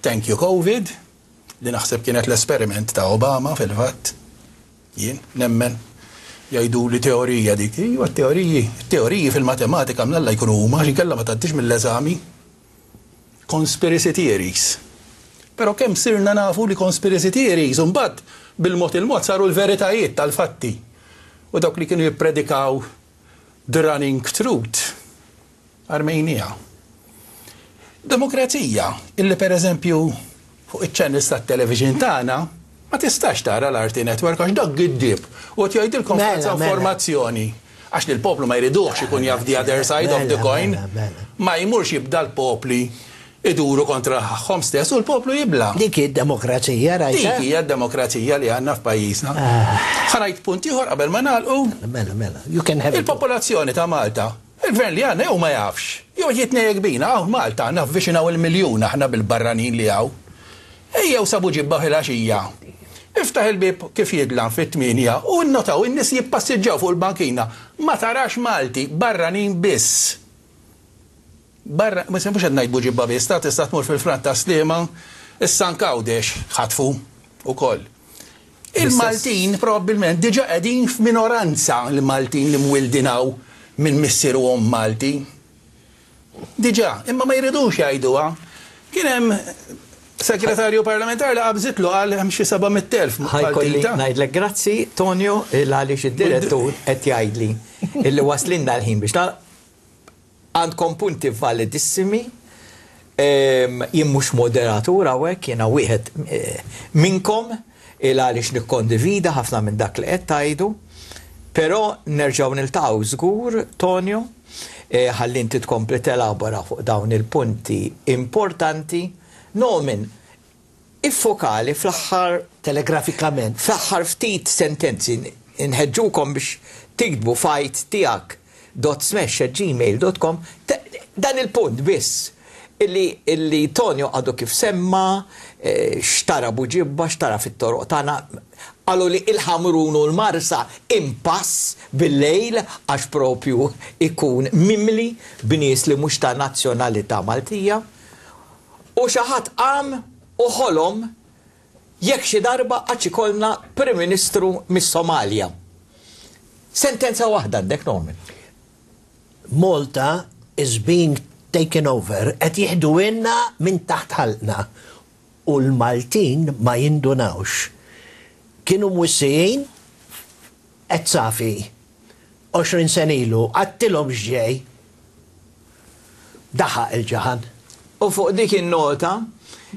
thank you COVID li naħseb kienet l-esperiment ta' Obama fil-fatt. Jien, nemmen, jajdu li teorija dik, jwa teoriji, teoriji fil-matematika mnalla jkunu huma xi kellha ma taddix mill-eżami. Conspiracy theories. Però kemm sirna nafu li conspiracy theories imbagħad bil-mod il-mod saru l-veritajiet tal-fatti. U dak li kienu jipredikaw the running truth. Armenija. Demokrazija, illi per eżempju fuq iċ-ċennis tat-television tagħna ma tistax tara l-Arti Network għax dak giddib u tgħidilkom mela, forza mela. informazzjoni għax il-poplu ma jridux mela, ikun jaf the other side of the coin ma jmurx jibda l-popli iduru kontra ħom stess u l-poplu jibla. Dik id-demokrazija rajt. Dik eh? hija d-demokrazija li għandna f'pajjiżna. Ah. Ħanajt punt ieħor qabel ma nagħlqu. Mela, mela, you can have Il-popolazzjoni ta' Malta Il-gvern li għanna jew ma jafx. Jew jitnejek bina, għaw Malta, għanna f'vixina u l-miljuna aħna bil-barranin li għaw. Ejja u sabu ġibba ħilaxija. Iftaħ il-bib kif jidla fit-tminja u notaw in-nies jippassiġġaw fuq il-bankina. Ma tarax Malti barranin biss. Barra, ma semmux għedna jibbu ġibba biss, ta' tista' tmur fil frat ta' slima, issan kawdex ħatfu u koll. Il-Maltin probabbilment diġa qegħdin f'minoranza l-Maltin li mwildinaw minn missier u Malti. Diġa, imma ma jridux jgħiduha. Kien hemm Sekretarju parlamentari la qabżitlu għal hemm xi 700,000. Ħajkolli ngħidlek grazzi Tonio għaliex id-direttur qed jgħidli illi waslinna l-ħin biex għandkom punti validissimi jimmux moderatur għawek jena wieħed eh, minnkom il għaliex nikkondivida ħafna minn dak li qed tajdu, però nerġaw niltaw żgur Tonio eh, ħallinti tkompli telabora fuq dawn il-punti importanti nomen iffokali fl-axħar telegrafikament. Fl-axħar ftit sentenzi nħedġukom biex tikdbu fajt tijak dot smash gmail.com dan il-punt biss illi, illi Tonio għadu kif semma, eh, xtara buġibba, xtara fit-toroq tana, għallu li il-ħamrunu l-marsa impass bil-lejl għax propju ikun mimli b'nies li mux ta' nazzjonalità Maltija u xaħat għam u ħolom jekk xi darba għax kolna Prim Ministru mis-Somalja. Sentenza waħda għandek Norman. Malta is being taken over, qed jieħdu inna minn taħt ħalqna u l-Maltin ma jindunawx. Kienu mwissijin qed safi 20 senilu, għattilhom x'ġej. Daħa il-ġaħan. U fuq dik in-nota,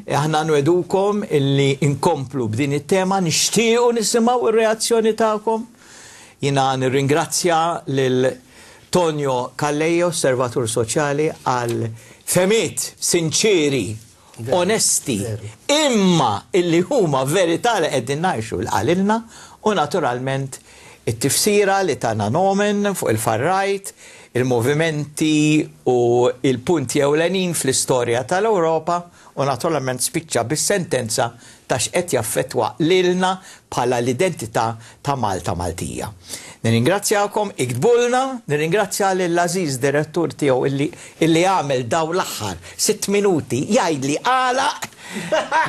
eh, aħna nwedukom illi inkomplu b'din it-tema nixtiequ nisimgħu il reazzjoni tagħkom. Jina nirringrazzja lil Tonio Callejo, Servatur Soċjali, għal femit sinċiri, onesti, imma illi huma verità li qegħdin ngħixu l-qalilna u naturalment it-tifsira li tagħna nomen fuq il-farrajt il-movimenti u il-punti ewlenin fl-istorja tal-Ewropa u naturalment spiċċa bis-sentenza ta' x'qed jaffetwa lilna bħala l-identità ta' Malta Maltija. Nirringrazzjakom, iktbulna, nirringrazzja l-Aziz direttur tiegħu illi għamel daw l-aħħar sitt minuti jgħidli għala.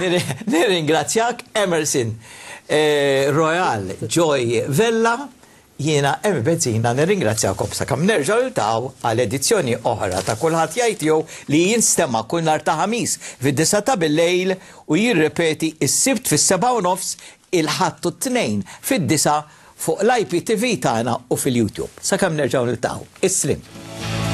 Nirringrazzjak Emerson eh, Royal Joy Vella jiena embezzina nirringrazzjakom sa' kam nerġa' l-taw għal edizzjoni oħra ta' kulħadd jgħid jew li jinstema' kull nhar ta' ħamis fid-disa ta' bil-lejl u jirrepeti s-sibt fis-seba' u nofs il-ħattu t-tnejn fid-disa fuq l-IPTV tagħna u fil-YouTube. Sa' kam nerġa' l-taw. Islim.